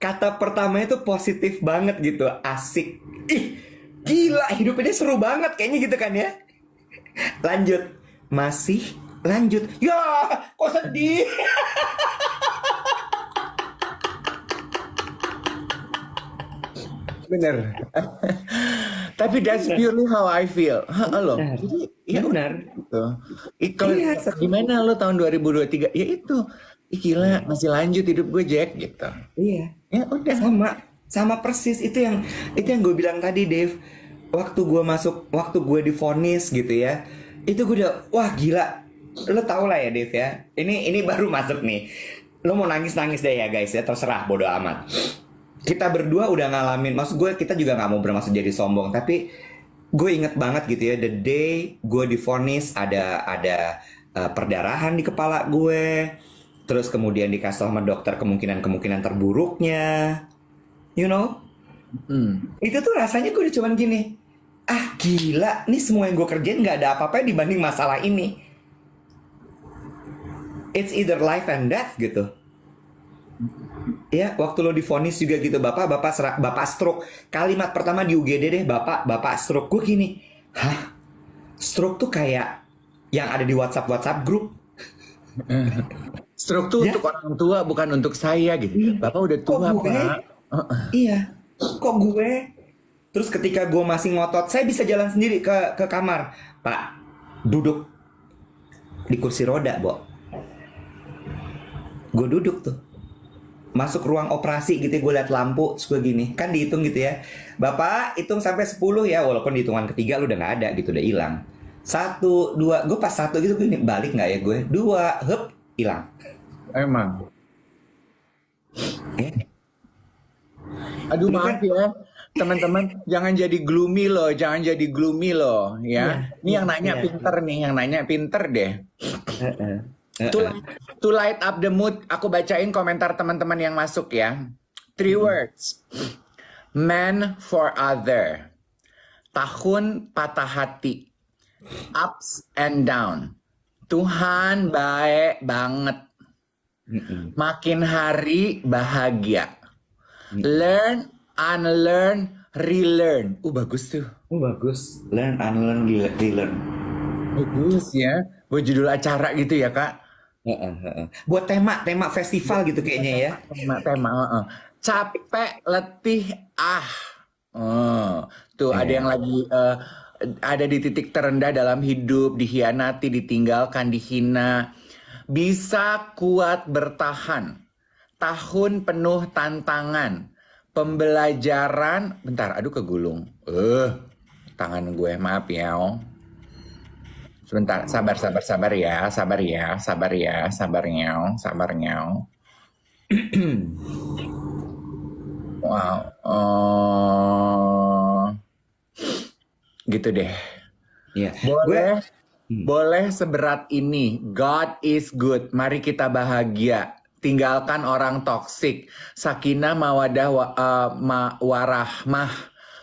kata pertamanya tuh positif banget gitu asik ih gila hidupnya seru banget kayaknya gitu kan ya lanjut masih lanjut. Ya, kok sedih? Bener. Tapi that's purely how I feel. Halo. Jadi ya benar. Itu. iya, gimana lo tahun 2023? Ya itu. Ih, gila, iya. masih lanjut hidup gue Jack gitu. Iya. Ya udah sama sama persis itu yang itu yang gue bilang tadi Dave. Waktu gue masuk, waktu gue difonis gitu ya itu gue udah wah gila lo tau lah ya Dave ya ini ini baru masuk nih lo mau nangis nangis deh ya guys ya terserah bodo amat kita berdua udah ngalamin maksud gue kita juga nggak mau bermaksud jadi sombong tapi gue inget banget gitu ya the day gue difonis ada ada uh, perdarahan di kepala gue terus kemudian dikasih sama dokter kemungkinan kemungkinan terburuknya you know hmm. itu tuh rasanya gue udah cuman gini ah gila nih semua yang gue kerjain nggak ada apa-apa dibanding masalah ini it's either life and death gitu ya waktu lo difonis juga gitu bapak bapak serak bapak stroke kalimat pertama di UGD deh bapak bapak stroke gue gini hah stroke tuh kayak yang ada di WhatsApp WhatsApp grup stroke tuh ya? untuk orang tua bukan untuk saya gitu iya. bapak udah tua kok gue, pak iya kok gue Terus ketika gue masih ngotot, saya bisa jalan sendiri ke ke kamar. Pak, duduk di kursi roda, Bo. Gue duduk tuh. Masuk ruang operasi gitu, ya, gue liat lampu, terus gue gini. Kan dihitung gitu ya. Bapak, hitung sampai 10 ya, walaupun hitungan ketiga lu udah gak ada gitu, udah hilang. Satu, dua, gue pas satu gitu, gue balik gak ya gue? Dua, hup, hilang. Emang. Eh. Aduh, kan maaf ya teman-teman jangan jadi gloomy loh, jangan jadi gloomy loh, ya. Yeah, Ini yeah, yang nanya yeah. pinter iya. nih, yang nanya pinter deh. to, light, to light up the mood, aku bacain komentar teman-teman yang masuk ya. Three hmm. words. Man for other. Tahun patah hati. Ups and down. Tuhan baik banget. Makin hari bahagia. Learn unlearn, relearn. Uh bagus tuh. Uh bagus. Learn, unlearn, relearn. Bagus ya. Buat judul acara gitu ya kak. Buat tema, tema festival gitu kayaknya ya. Tema, tema. Uh, Capek, letih, ah. Uh, tuh ada iya. yang lagi uh, ada di titik terendah dalam hidup, dihianati, ditinggalkan, dihina. Bisa kuat bertahan. Tahun penuh tantangan pembelajaran bentar aduh kegulung eh tangan gue maaf ya oh. sebentar sabar sabar sabar ya sabar ya sabar ya sabar nyau sabar nyau wow uh, gitu deh yeah. boleh gue... Hmm. Boleh seberat ini, God is good. Mari kita bahagia tinggalkan orang toksik. Sakinah mawadah wa, uh, ma, warahmah.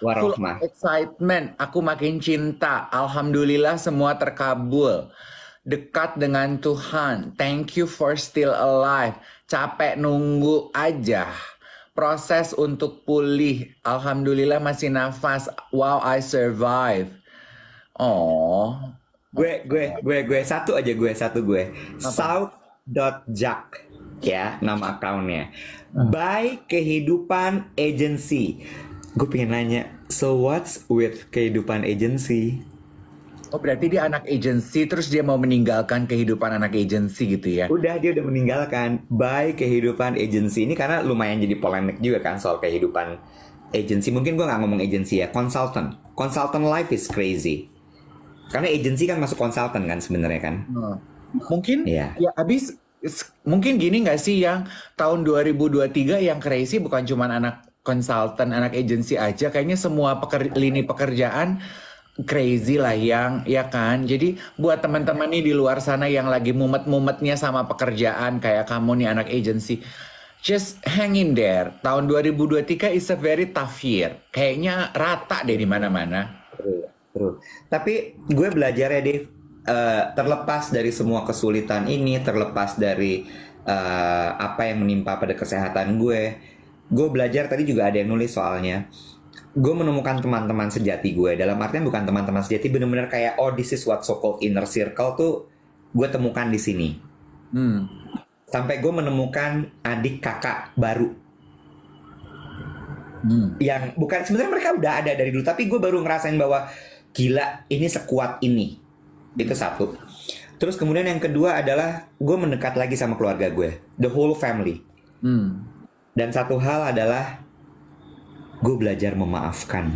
Warahmah. Full excitement, aku makin cinta. Alhamdulillah semua terkabul. Dekat dengan Tuhan. Thank you for still alive. Capek nunggu aja. Proses untuk pulih. Alhamdulillah masih nafas. Wow, I survive. Oh. Gue gue gue gue satu aja gue satu gue. South dot jack ya nama accountnya uh. Hmm. by kehidupan agency gue pengen nanya so what's with kehidupan agency Oh berarti dia anak agensi terus dia mau meninggalkan kehidupan anak agensi gitu ya? Udah dia udah meninggalkan by kehidupan agensi ini karena lumayan jadi polemik juga kan soal kehidupan agensi. Mungkin gue nggak ngomong agensi ya, Consultant. Consultant life is crazy. Karena agensi kan masuk consultant kan sebenarnya kan? Hmm. Mungkin iya. ya. ya abis mungkin gini nggak sih yang tahun 2023 yang crazy bukan cuma anak konsultan, anak agensi aja, kayaknya semua peker, lini pekerjaan crazy lah yang ya kan. Jadi buat teman-teman nih di luar sana yang lagi mumet-mumetnya sama pekerjaan kayak kamu nih anak agensi, just hang in there. Tahun 2023 is a very tough year. Kayaknya rata deh di mana-mana. True. Tapi gue belajar ya Dave, uh, terlepas dari semua kesulitan ini, terlepas dari uh, apa yang menimpa pada kesehatan gue, gue belajar tadi juga ada yang nulis soalnya. Gue menemukan teman-teman sejati gue. Dalam artian bukan teman-teman sejati, benar-benar kayak oh this is what so called inner circle tuh gue temukan di sini. Hmm. Sampai gue menemukan adik kakak baru hmm. yang bukan sebenarnya mereka udah ada dari dulu tapi gue baru ngerasain bahwa gila ini sekuat ini itu satu. Terus kemudian yang kedua adalah gue mendekat lagi sama keluarga gue, the whole family. Hmm. Dan satu hal adalah gue belajar memaafkan.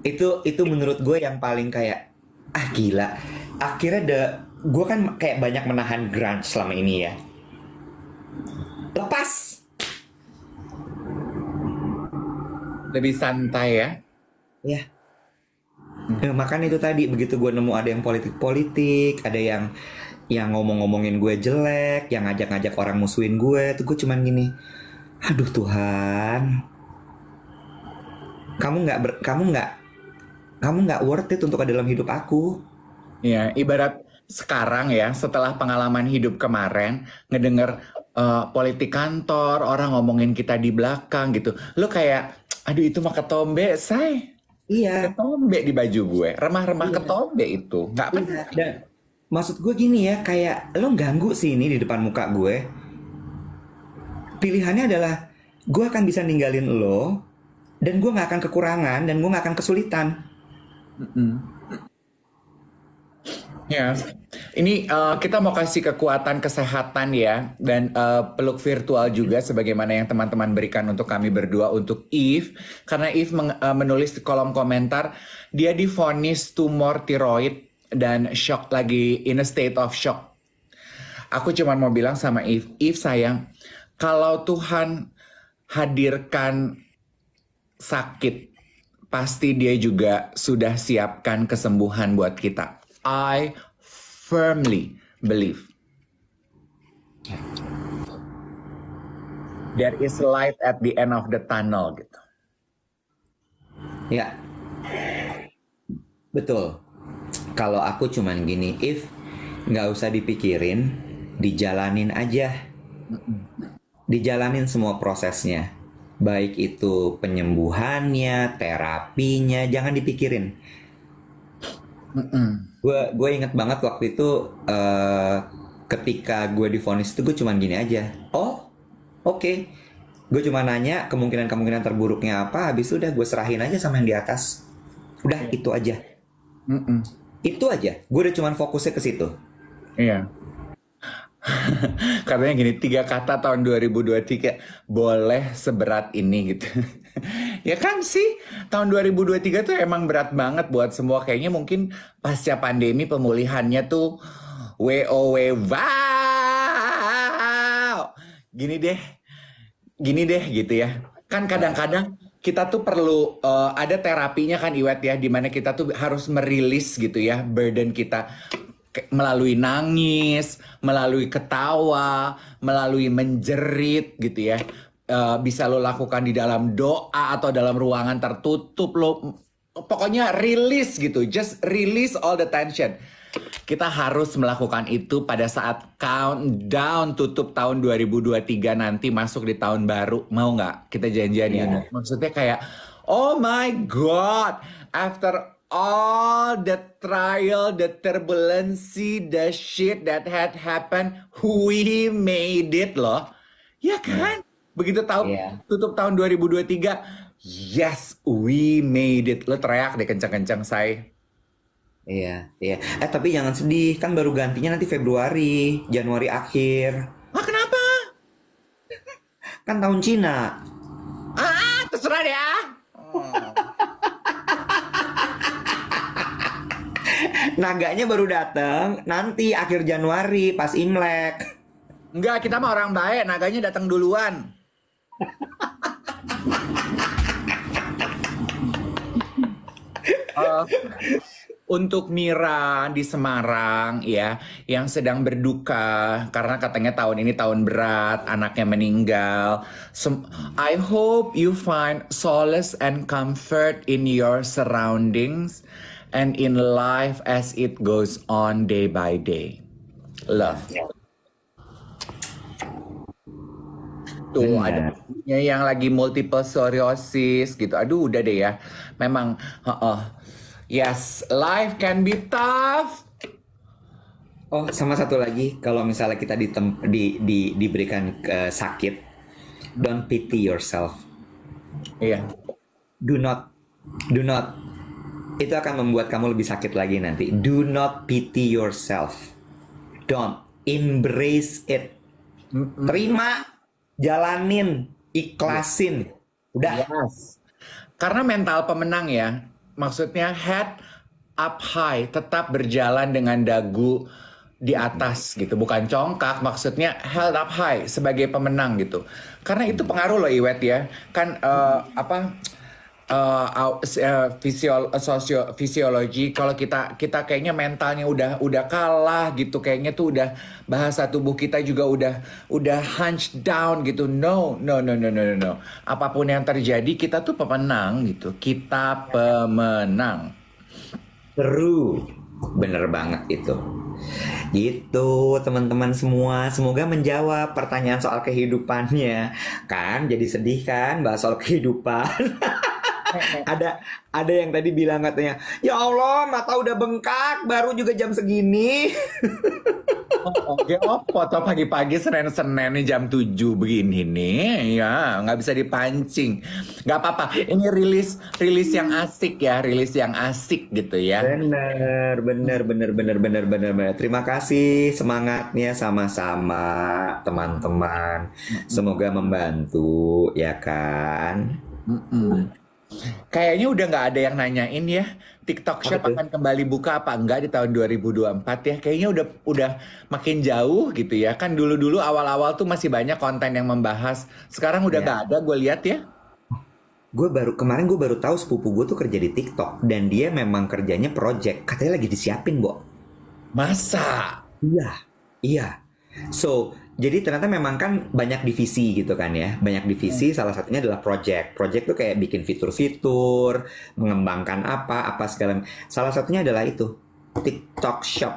Itu itu menurut gue yang paling kayak ah gila. Akhirnya the gue kan kayak banyak menahan grunge selama ini ya. Lepas. Lebih santai ya. Ya. Nah, eh, makanya itu tadi begitu gue nemu ada yang politik-politik, ada yang yang ngomong-ngomongin gue jelek, yang ngajak-ngajak orang musuhin gue, tuh gue cuman gini, aduh Tuhan, kamu nggak kamu nggak kamu nggak worth it untuk ada dalam hidup aku. ya ibarat sekarang ya setelah pengalaman hidup kemarin ngedenger uh, politik kantor orang ngomongin kita di belakang gitu, lo kayak aduh itu mah ketombe, say Iya. Ketombe di baju gue, remah-remah iya. ketombe itu. Gak iya. penting. Iya. Dan, maksud gue gini ya, kayak lo ganggu sih ini di depan muka gue. Pilihannya adalah gue akan bisa ninggalin lo, dan gue nggak akan kekurangan, dan gue nggak akan kesulitan. Mm -mm. Ya, ini uh, kita mau kasih kekuatan kesehatan ya dan uh, peluk virtual juga sebagaimana yang teman-teman berikan untuk kami berdua untuk Eve karena Eve uh, menulis di kolom komentar dia difonis tumor tiroid dan shock lagi in a state of shock. Aku cuma mau bilang sama Eve, Eve sayang, kalau Tuhan hadirkan sakit, pasti dia juga sudah siapkan kesembuhan buat kita I firmly believe. There is light at the end of the tunnel gitu. Ya. Betul. Kalau aku cuman gini, if nggak usah dipikirin, dijalanin aja. Dijalanin semua prosesnya. Baik itu penyembuhannya, terapinya, jangan dipikirin Gue gue inget banget waktu itu uh, ketika gue difonis itu gue cuman gini aja. Oh, oke. Okay. Gue cuma nanya kemungkinan-kemungkinan terburuknya apa, habis itu udah gue serahin aja sama yang di atas. Udah iya. itu aja. Mm -mm. Itu aja. Gue udah cuman fokusnya ke situ. Iya. Yeah katanya gini tiga kata tahun 2023 boleh seberat ini gitu ya kan sih tahun 2023 tuh emang berat banget buat semua kayaknya mungkin pasca pandemi pemulihannya tuh wow wow gini deh gini deh gitu ya kan kadang-kadang kita tuh perlu uh, ada terapinya kan Iwet ya dimana kita tuh harus merilis gitu ya burden kita melalui nangis, melalui ketawa, melalui menjerit gitu ya. Uh, bisa lo lakukan di dalam doa atau dalam ruangan tertutup lo pokoknya rilis gitu just rilis all the tension kita harus melakukan itu pada saat countdown tutup tahun 2023 nanti masuk di tahun baru mau nggak kita janjian yeah. ya maksudnya kayak oh my god after all the trial, the turbulency, the shit that had happened, we made it loh. Ya, ya. kan? Begitu tahun yeah. tutup tahun 2023, yes, we made it. Lo teriak deh kencang-kencang, saya. Iya, iya. Eh tapi jangan sedih, kan baru gantinya nanti Februari, Januari akhir. Ah kenapa? kan tahun Cina. Ah, terserah deh oh. ya. naganya baru datang nanti akhir Januari pas Imlek. Enggak, kita mah orang baik, naganya datang duluan. uh, untuk Mira di Semarang ya yang sedang berduka karena katanya tahun ini tahun berat anaknya meninggal Sem I hope you find solace and comfort in your surroundings and in life as it goes on day by day. Love. Yeah. Tuh Benar. ada punya yang lagi multiple psoriasis gitu. Aduh udah deh ya. Memang uh -uh. yes, life can be tough. Oh, sama satu lagi kalau misalnya kita di, di, diberikan uh, sakit, don't pity yourself. Iya. Yeah. Do not do not itu akan membuat kamu lebih sakit lagi nanti. Do not pity yourself. Don't embrace it. Terima, jalanin, ikhlasin. Udah. Yes. Karena mental pemenang ya. Maksudnya head up high, tetap berjalan dengan dagu di atas gitu, bukan congkak, maksudnya held up high sebagai pemenang gitu. Karena itu pengaruh loh Iwet ya. Kan uh, apa uh, eh, uh, eh, fisiolo eh, fisiologi kalau kita kita kayaknya mentalnya udah udah kalah gitu kayaknya tuh udah bahasa tubuh kita juga udah udah hunch down gitu no no no no no no, no. apapun yang terjadi kita tuh pemenang gitu kita pemenang seru bener banget itu Gitu teman-teman semua Semoga menjawab pertanyaan soal kehidupannya Kan jadi sedih kan bahas soal kehidupan ada ada yang tadi bilang katanya, "Ya Allah, mata udah bengkak, baru juga jam segini." Oh, oke, oh, foto pagi-pagi senen-senen nih jam 7 begini nih. Ya, nggak bisa dipancing. Nggak apa-apa. Ini rilis rilis yang asik ya, rilis yang asik gitu ya. Bener, bener, bener, bener, bener, bener, bener. Terima kasih semangatnya sama-sama teman-teman. Semoga membantu ya kan. Mm -mm. Kayaknya udah nggak ada yang nanyain ya TikTok Shop Betul. akan kembali buka apa enggak di tahun 2024 ya. Kayaknya udah udah makin jauh gitu ya. Kan dulu-dulu awal-awal tuh masih banyak konten yang membahas. Sekarang udah iya. nggak ya. ada gue lihat ya. Gue baru kemarin gue baru tahu sepupu gue tuh kerja di TikTok dan dia memang kerjanya project. Katanya lagi disiapin, Bo. Masa? Iya. Iya. So, jadi ternyata memang kan banyak divisi gitu kan ya. Banyak divisi hmm. salah satunya adalah project. Project tuh kayak bikin fitur-fitur, mengembangkan apa, apa segala. Salah satunya adalah itu TikTok Shop.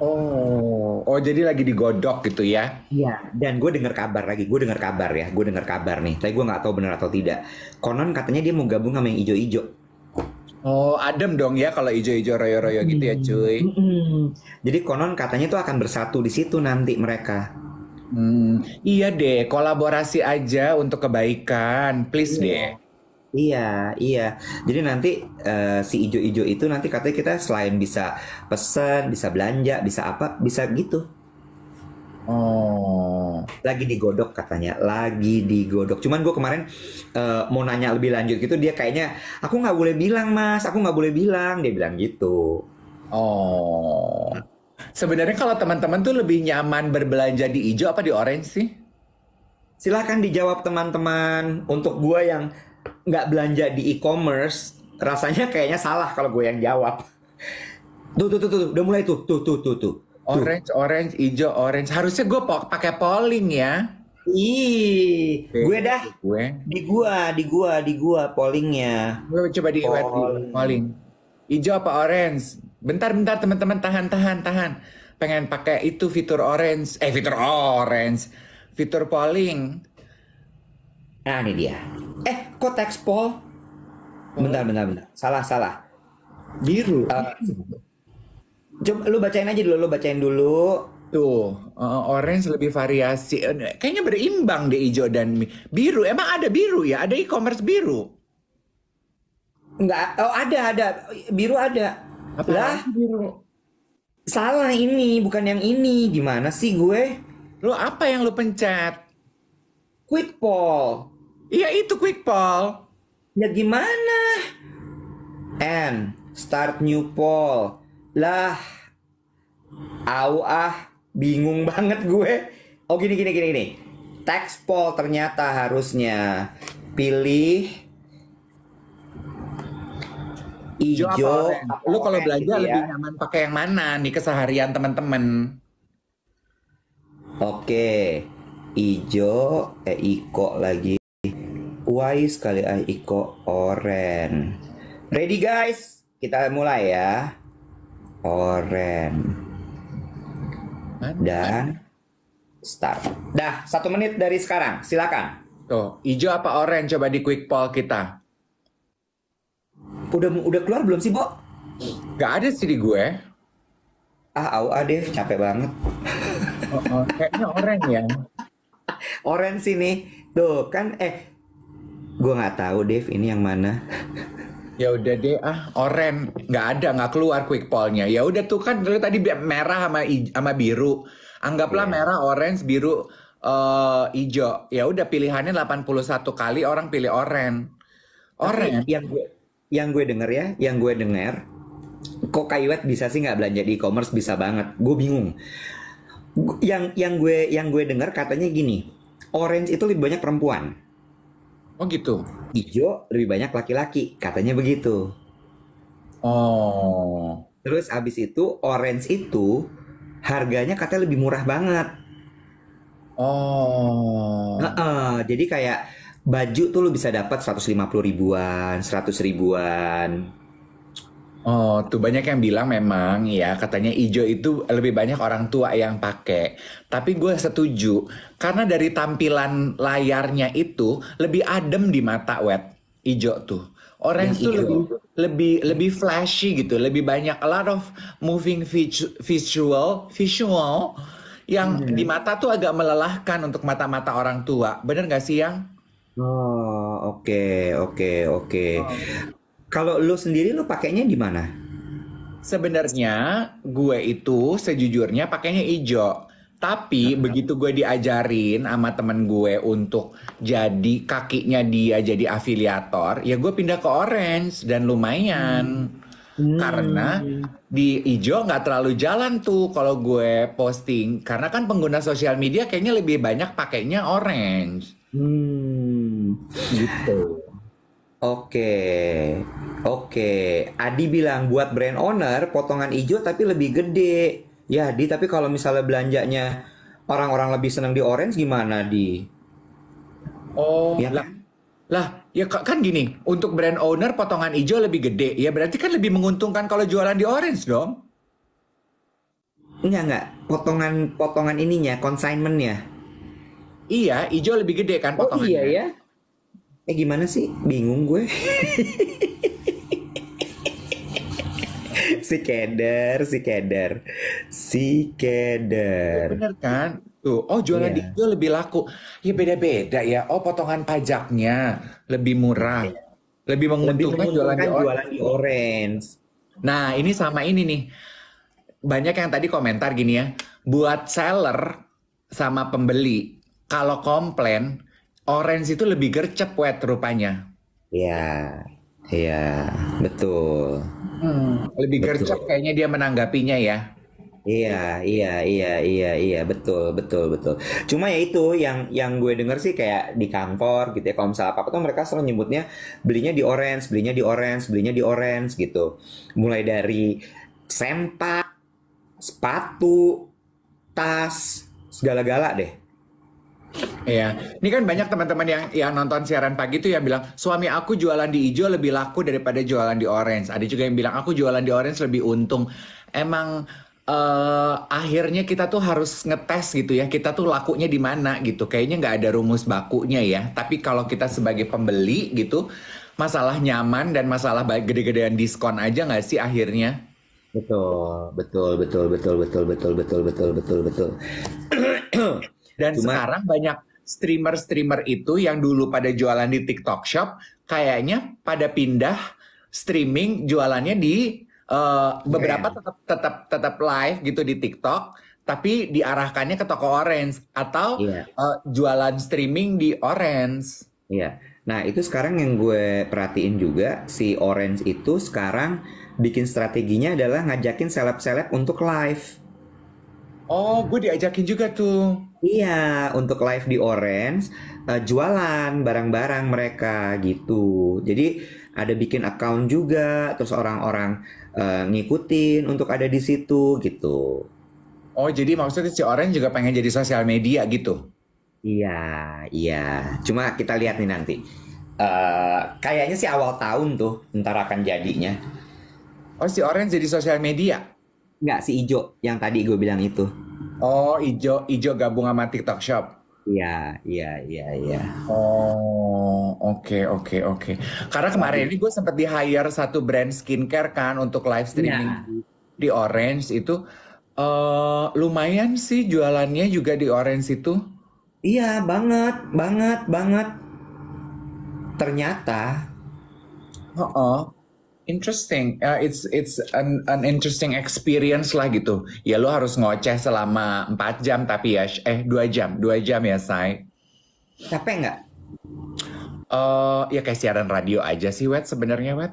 Oh, oh jadi lagi digodok gitu ya? Iya. Dan gue dengar kabar lagi, gue dengar kabar ya, gue dengar kabar nih. Tapi gue nggak tahu benar atau tidak. Konon katanya dia mau gabung sama yang ijo-ijo. Oh, adem dong ya kalau ijo-ijo royo-royo gitu ya, hmm. cuy. Jadi konon katanya tuh akan bersatu di situ nanti mereka. Hmm, iya deh, kolaborasi aja untuk kebaikan, please iya. deh. Iya, iya. Jadi nanti uh, si ijo-ijo itu nanti katanya kita selain bisa pesan, bisa belanja, bisa apa, bisa gitu. Oh lagi digodok katanya lagi digodok cuman gue kemarin uh, mau nanya lebih lanjut gitu dia kayaknya aku nggak boleh bilang mas aku nggak boleh bilang dia bilang gitu oh sebenarnya kalau teman-teman tuh lebih nyaman berbelanja di hijau apa di orange sih silahkan dijawab teman-teman untuk gue yang nggak belanja di e-commerce rasanya kayaknya salah kalau gue yang jawab tuh tuh tuh tuh udah mulai tuh tuh tuh tuh tuh Orange, orange, hijau, orange. Harusnya gue pakai polling ya. Ih, gue dah. Gue. Di gua, di gua, di gua pollingnya. Gue coba di polling. polling. Hijau apa orange? Bentar, bentar teman-teman tahan, tahan, tahan. Pengen pakai itu fitur orange. Eh, fitur orange. Fitur polling. Nah, ini dia. Eh, kok text poll? Bentar, bentar, bentar. Salah, salah. Biru. Uh, Coba lu bacain aja dulu, lu bacain dulu. Tuh, eh, orange lebih variasi. Eh, kayaknya berimbang deh hijau dan biru. Emang ada biru ya? Ada e-commerce biru? Enggak. Oh, ada, ada. Biru ada. Apa lah, biru? Salah ini, bukan yang ini. Gimana sih gue? Lu apa yang lu pencet? Quick poll. Iya, itu quick poll. Ya gimana? N, start new poll lah au ah bingung banget gue oh gini gini gini nih text poll ternyata harusnya pilih Ijo, lu kalau belanja gitu ya. lebih nyaman pakai yang mana nih keseharian teman-teman oke Ijo, eh iko lagi Wai sekali ah iko oren ready guys kita mulai ya oren dan start. Dah satu menit dari sekarang, silakan. Tuh, hijau apa orange? coba di quick poll kita. Udah udah keluar belum sih, Bo? Gak ada sih di gue. Ah, au ah, capek banget. Oh, oh, kayaknya oren ya. Orange sini. Tuh, kan eh gue nggak tahu Dev ini yang mana. ya udah deh ah oren nggak ada nggak keluar quick pollnya ya udah tuh kan dulu tadi merah sama sama biru anggaplah yeah. merah orange biru uh, eh, ijo ya udah pilihannya 81 kali orang pilih oren oren yang gue yang gue denger ya yang gue denger kok kaiwet bisa sih nggak belanja di e-commerce bisa banget gue bingung yang yang gue yang gue dengar katanya gini orange itu lebih banyak perempuan Oh gitu. Ijo lebih banyak laki-laki, katanya begitu. Oh. Terus abis itu orange itu harganya katanya lebih murah banget. Oh. Uh -uh. Jadi kayak baju tuh lu bisa dapat 150 ribuan, 100 ribuan. Oh, tuh banyak yang bilang memang ya katanya ijo itu lebih banyak orang tua yang pakai. Tapi gue setuju karena dari tampilan layarnya itu lebih adem di mata wet ijo tuh. Orang itu lebih lebih lebih flashy gitu, lebih banyak a lot of moving visual visual yang hmm. di mata tuh agak melelahkan untuk mata-mata orang tua. Bener gak sih yang? Oh, oke, okay, oke, okay, oke. Okay. Oh. Kalau lo sendiri lo pakainya di mana? Sebenarnya gue itu sejujurnya pakainya ijo. Tapi uh-huh. begitu gue diajarin sama temen gue untuk jadi kakinya dia jadi afiliator, ya gue pindah ke orange dan lumayan. Hmm. Karena di ijo nggak terlalu jalan tuh kalau gue posting. Karena kan pengguna sosial media kayaknya lebih banyak pakainya orange. Hmm. Gitu. Oke, oke. Adi bilang buat brand owner potongan hijau tapi lebih gede. Ya, Di, tapi kalau misalnya belanjanya orang-orang lebih senang di orange gimana, Di? Oh, ya lah. Kan? Lah, ya kan gini, untuk brand owner potongan hijau lebih gede. Ya berarti kan lebih menguntungkan kalau jualan di orange dong. Enggak, enggak. Potongan potongan ininya, consignmentnya. Iya, hijau lebih gede kan potongannya. Oh iya ya eh gimana sih bingung gue si keder si keder si keder eh, bener kan tuh oh jualan yeah. di itu lebih laku ya beda beda ya oh potongan pajaknya lebih murah yeah. lebih menguntungkan, lebih menguntungkan jualan, jualan di orange nah ini sama ini nih banyak yang tadi komentar gini ya buat seller sama pembeli kalau komplain orange itu lebih gercep wet rupanya. Iya, iya, betul. Hmm, lebih betul. gercep kayaknya dia menanggapinya ya. Iya, iya, iya, iya, iya, betul, betul, betul. Cuma ya itu yang yang gue denger sih kayak di kantor gitu ya, kalau misalnya apa-apa tuh mereka selalu nyebutnya belinya di orange, belinya di orange, belinya di orange gitu. Mulai dari sempak, sepatu, tas, segala-gala deh. Iya, ini kan banyak teman-teman yang yang nonton siaran pagi itu yang bilang suami aku jualan di hijau lebih laku daripada jualan di orange. Ada juga yang bilang aku jualan di orange lebih untung. Emang uh, akhirnya kita tuh harus ngetes gitu ya, kita tuh lakunya di mana gitu. Kayaknya nggak ada rumus bakunya ya. Tapi kalau kita sebagai pembeli gitu, masalah nyaman dan masalah gede-gedean diskon aja nggak sih akhirnya? Betul, betul, betul, betul, betul, betul, betul, betul, betul, betul. Dan Cuma, sekarang banyak streamer-streamer itu yang dulu pada jualan di TikTok Shop, kayaknya pada pindah streaming jualannya di uh, beberapa tetap tetap tetap live gitu di TikTok, tapi diarahkannya ke toko Orange atau yeah. Iya. uh, jualan streaming di Orange. Iya. Yeah. Nah, itu sekarang yang gue perhatiin juga si Orange itu sekarang bikin strateginya adalah ngajakin seleb-seleb untuk live. Oh, gue diajakin juga tuh. Iya, untuk live di Orange, uh, jualan barang-barang mereka gitu. Jadi ada bikin account juga, terus orang-orang uh, ngikutin untuk ada di situ gitu. Oh, jadi maksudnya si Orange juga pengen jadi sosial media gitu? Iya, iya. Cuma kita lihat nih nanti. Uh, kayaknya sih awal tahun tuh ntar akan jadinya. Oh, si Orange jadi sosial media? Enggak si Ijo yang tadi gue bilang itu. Oh, Ijo, Ijo gabung sama TikTok Shop. Iya, iya, iya, iya. Oh, oke, okay, oke, okay, oke. Okay. Karena kemarin ini gue sempat di hire satu brand skincare kan untuk live iya. streaming ya. di Orange itu uh, lumayan sih jualannya juga di Orange itu. Iya, banget, banget, banget. Ternyata, oh, uh Interesting, uh, it's it's an, an interesting experience lah gitu. Ya lo harus ngoceh selama 4 jam tapi ya eh dua jam, dua jam ya say. Capek nggak? Uh, ya kayak siaran radio aja sih wet sebenarnya wet.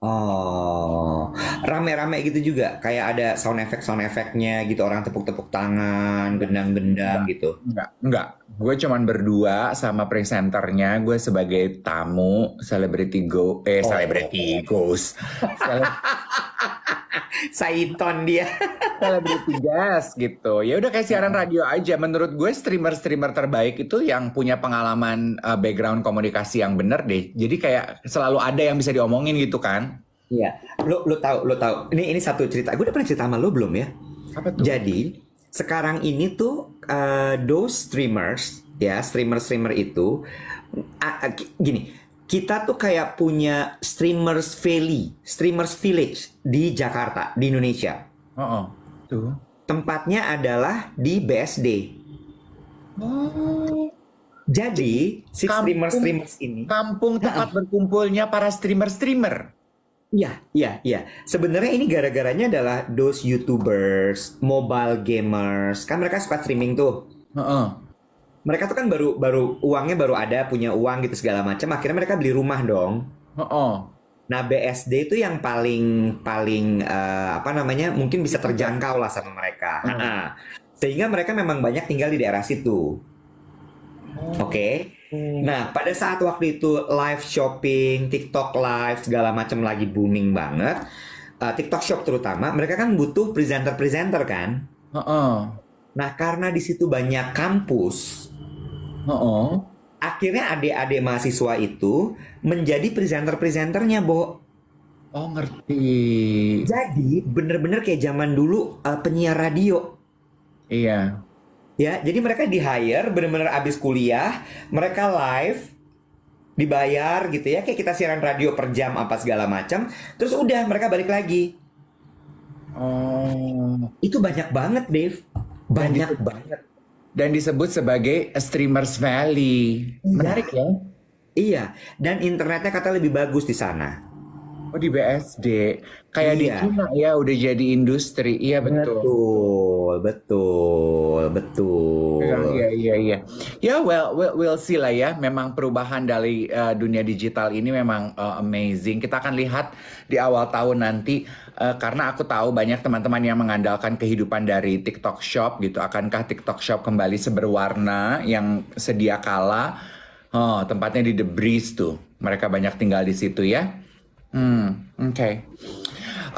Oh, rame-rame gitu juga, kayak ada sound effect sound effectnya gitu, orang tepuk-tepuk tangan, gendang-gendang gitu. Enggak, enggak, gue cuman berdua sama presenternya gue sebagai tamu selebriti go eh selebriti oh. ghost, ghost Saiton dia selebriti gas gitu ya udah kayak siaran hmm. radio aja menurut gue streamer streamer terbaik itu yang punya pengalaman uh, background komunikasi yang bener deh jadi kayak selalu ada yang bisa diomongin gitu kan Iya, lo lo tau lo tau Ini ini satu cerita. Gue udah pernah cerita sama lo belum ya? Apa tuh? Jadi sekarang ini tuh uh, those streamers ya streamer-streamer itu uh, uh, gini kita tuh kayak punya streamers valley, streamers village di Jakarta, di Indonesia. Oh, oh. tuh. Tempatnya adalah di BSD. Oh. Jadi si streamer-streamers ini kampung tempat -uh. berkumpulnya para streamer-streamer. Iya, iya, iya. Sebenarnya ini gara-garanya adalah those YouTubers, mobile gamers, kan mereka suka streaming tuh. Uh-uh. Mereka tuh kan baru baru uangnya baru ada, punya uang gitu segala macam. Akhirnya mereka beli rumah dong. Uh-uh. Nah BSD itu yang paling paling uh, apa namanya mungkin bisa terjangkau lah sama mereka. Uh-huh. Sehingga mereka memang banyak tinggal di daerah situ. Oh. Oke. Okay? Nah, pada saat waktu itu live shopping, TikTok live segala macam lagi booming banget. Uh, TikTok Shop terutama, mereka kan butuh presenter-presenter kan? Uh -uh. Nah, karena di situ banyak kampus, uh -uh. akhirnya adik-adik mahasiswa itu menjadi presenter-presenternya, Bo. Oh ngerti. Jadi bener-bener kayak zaman dulu uh, penyiar radio. Iya ya jadi mereka di hire bener-bener abis kuliah mereka live dibayar gitu ya kayak kita siaran radio per jam apa segala macam terus udah mereka balik lagi oh itu banyak banget Dave banyak dan banget dan disebut sebagai streamers valley iya. menarik ya iya dan internetnya kata lebih bagus di sana Oh di BSD kayak iya. di Cina ya udah jadi industri iya betul betul betul betul iya iya iya, iya. ya well, well we'll see lah ya memang perubahan dari uh, dunia digital ini memang uh, amazing kita akan lihat di awal tahun nanti uh, karena aku tahu banyak teman-teman yang mengandalkan kehidupan dari TikTok Shop gitu akankah TikTok Shop kembali seberwarna yang sedia kala oh, tempatnya di The Breeze tuh mereka banyak tinggal di situ ya Hmm, oke. Okay.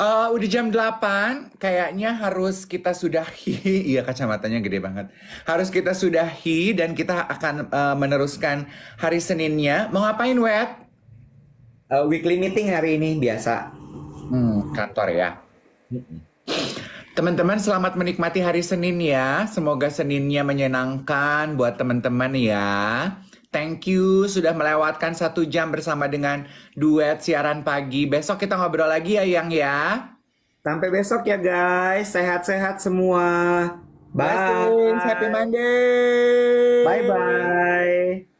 Uh, eh, udah jam 8, kayaknya harus kita sudahi. iya, kacamatanya gede banget. Harus kita sudahi dan kita akan uh, meneruskan hari Seninnya. Mau ngapain, Wet? Uh, eh, weekly meeting hari ini biasa. Hmm, kantor ya. Teman-teman selamat menikmati hari Senin ya. Semoga Seninnya menyenangkan buat teman-teman ya. Thank you sudah melewatkan satu jam bersama dengan duet siaran pagi. Besok kita ngobrol lagi ya, Yang ya. Sampai besok ya guys. Sehat-sehat semua. Bye. Bye. Happy Monday. Bye bye.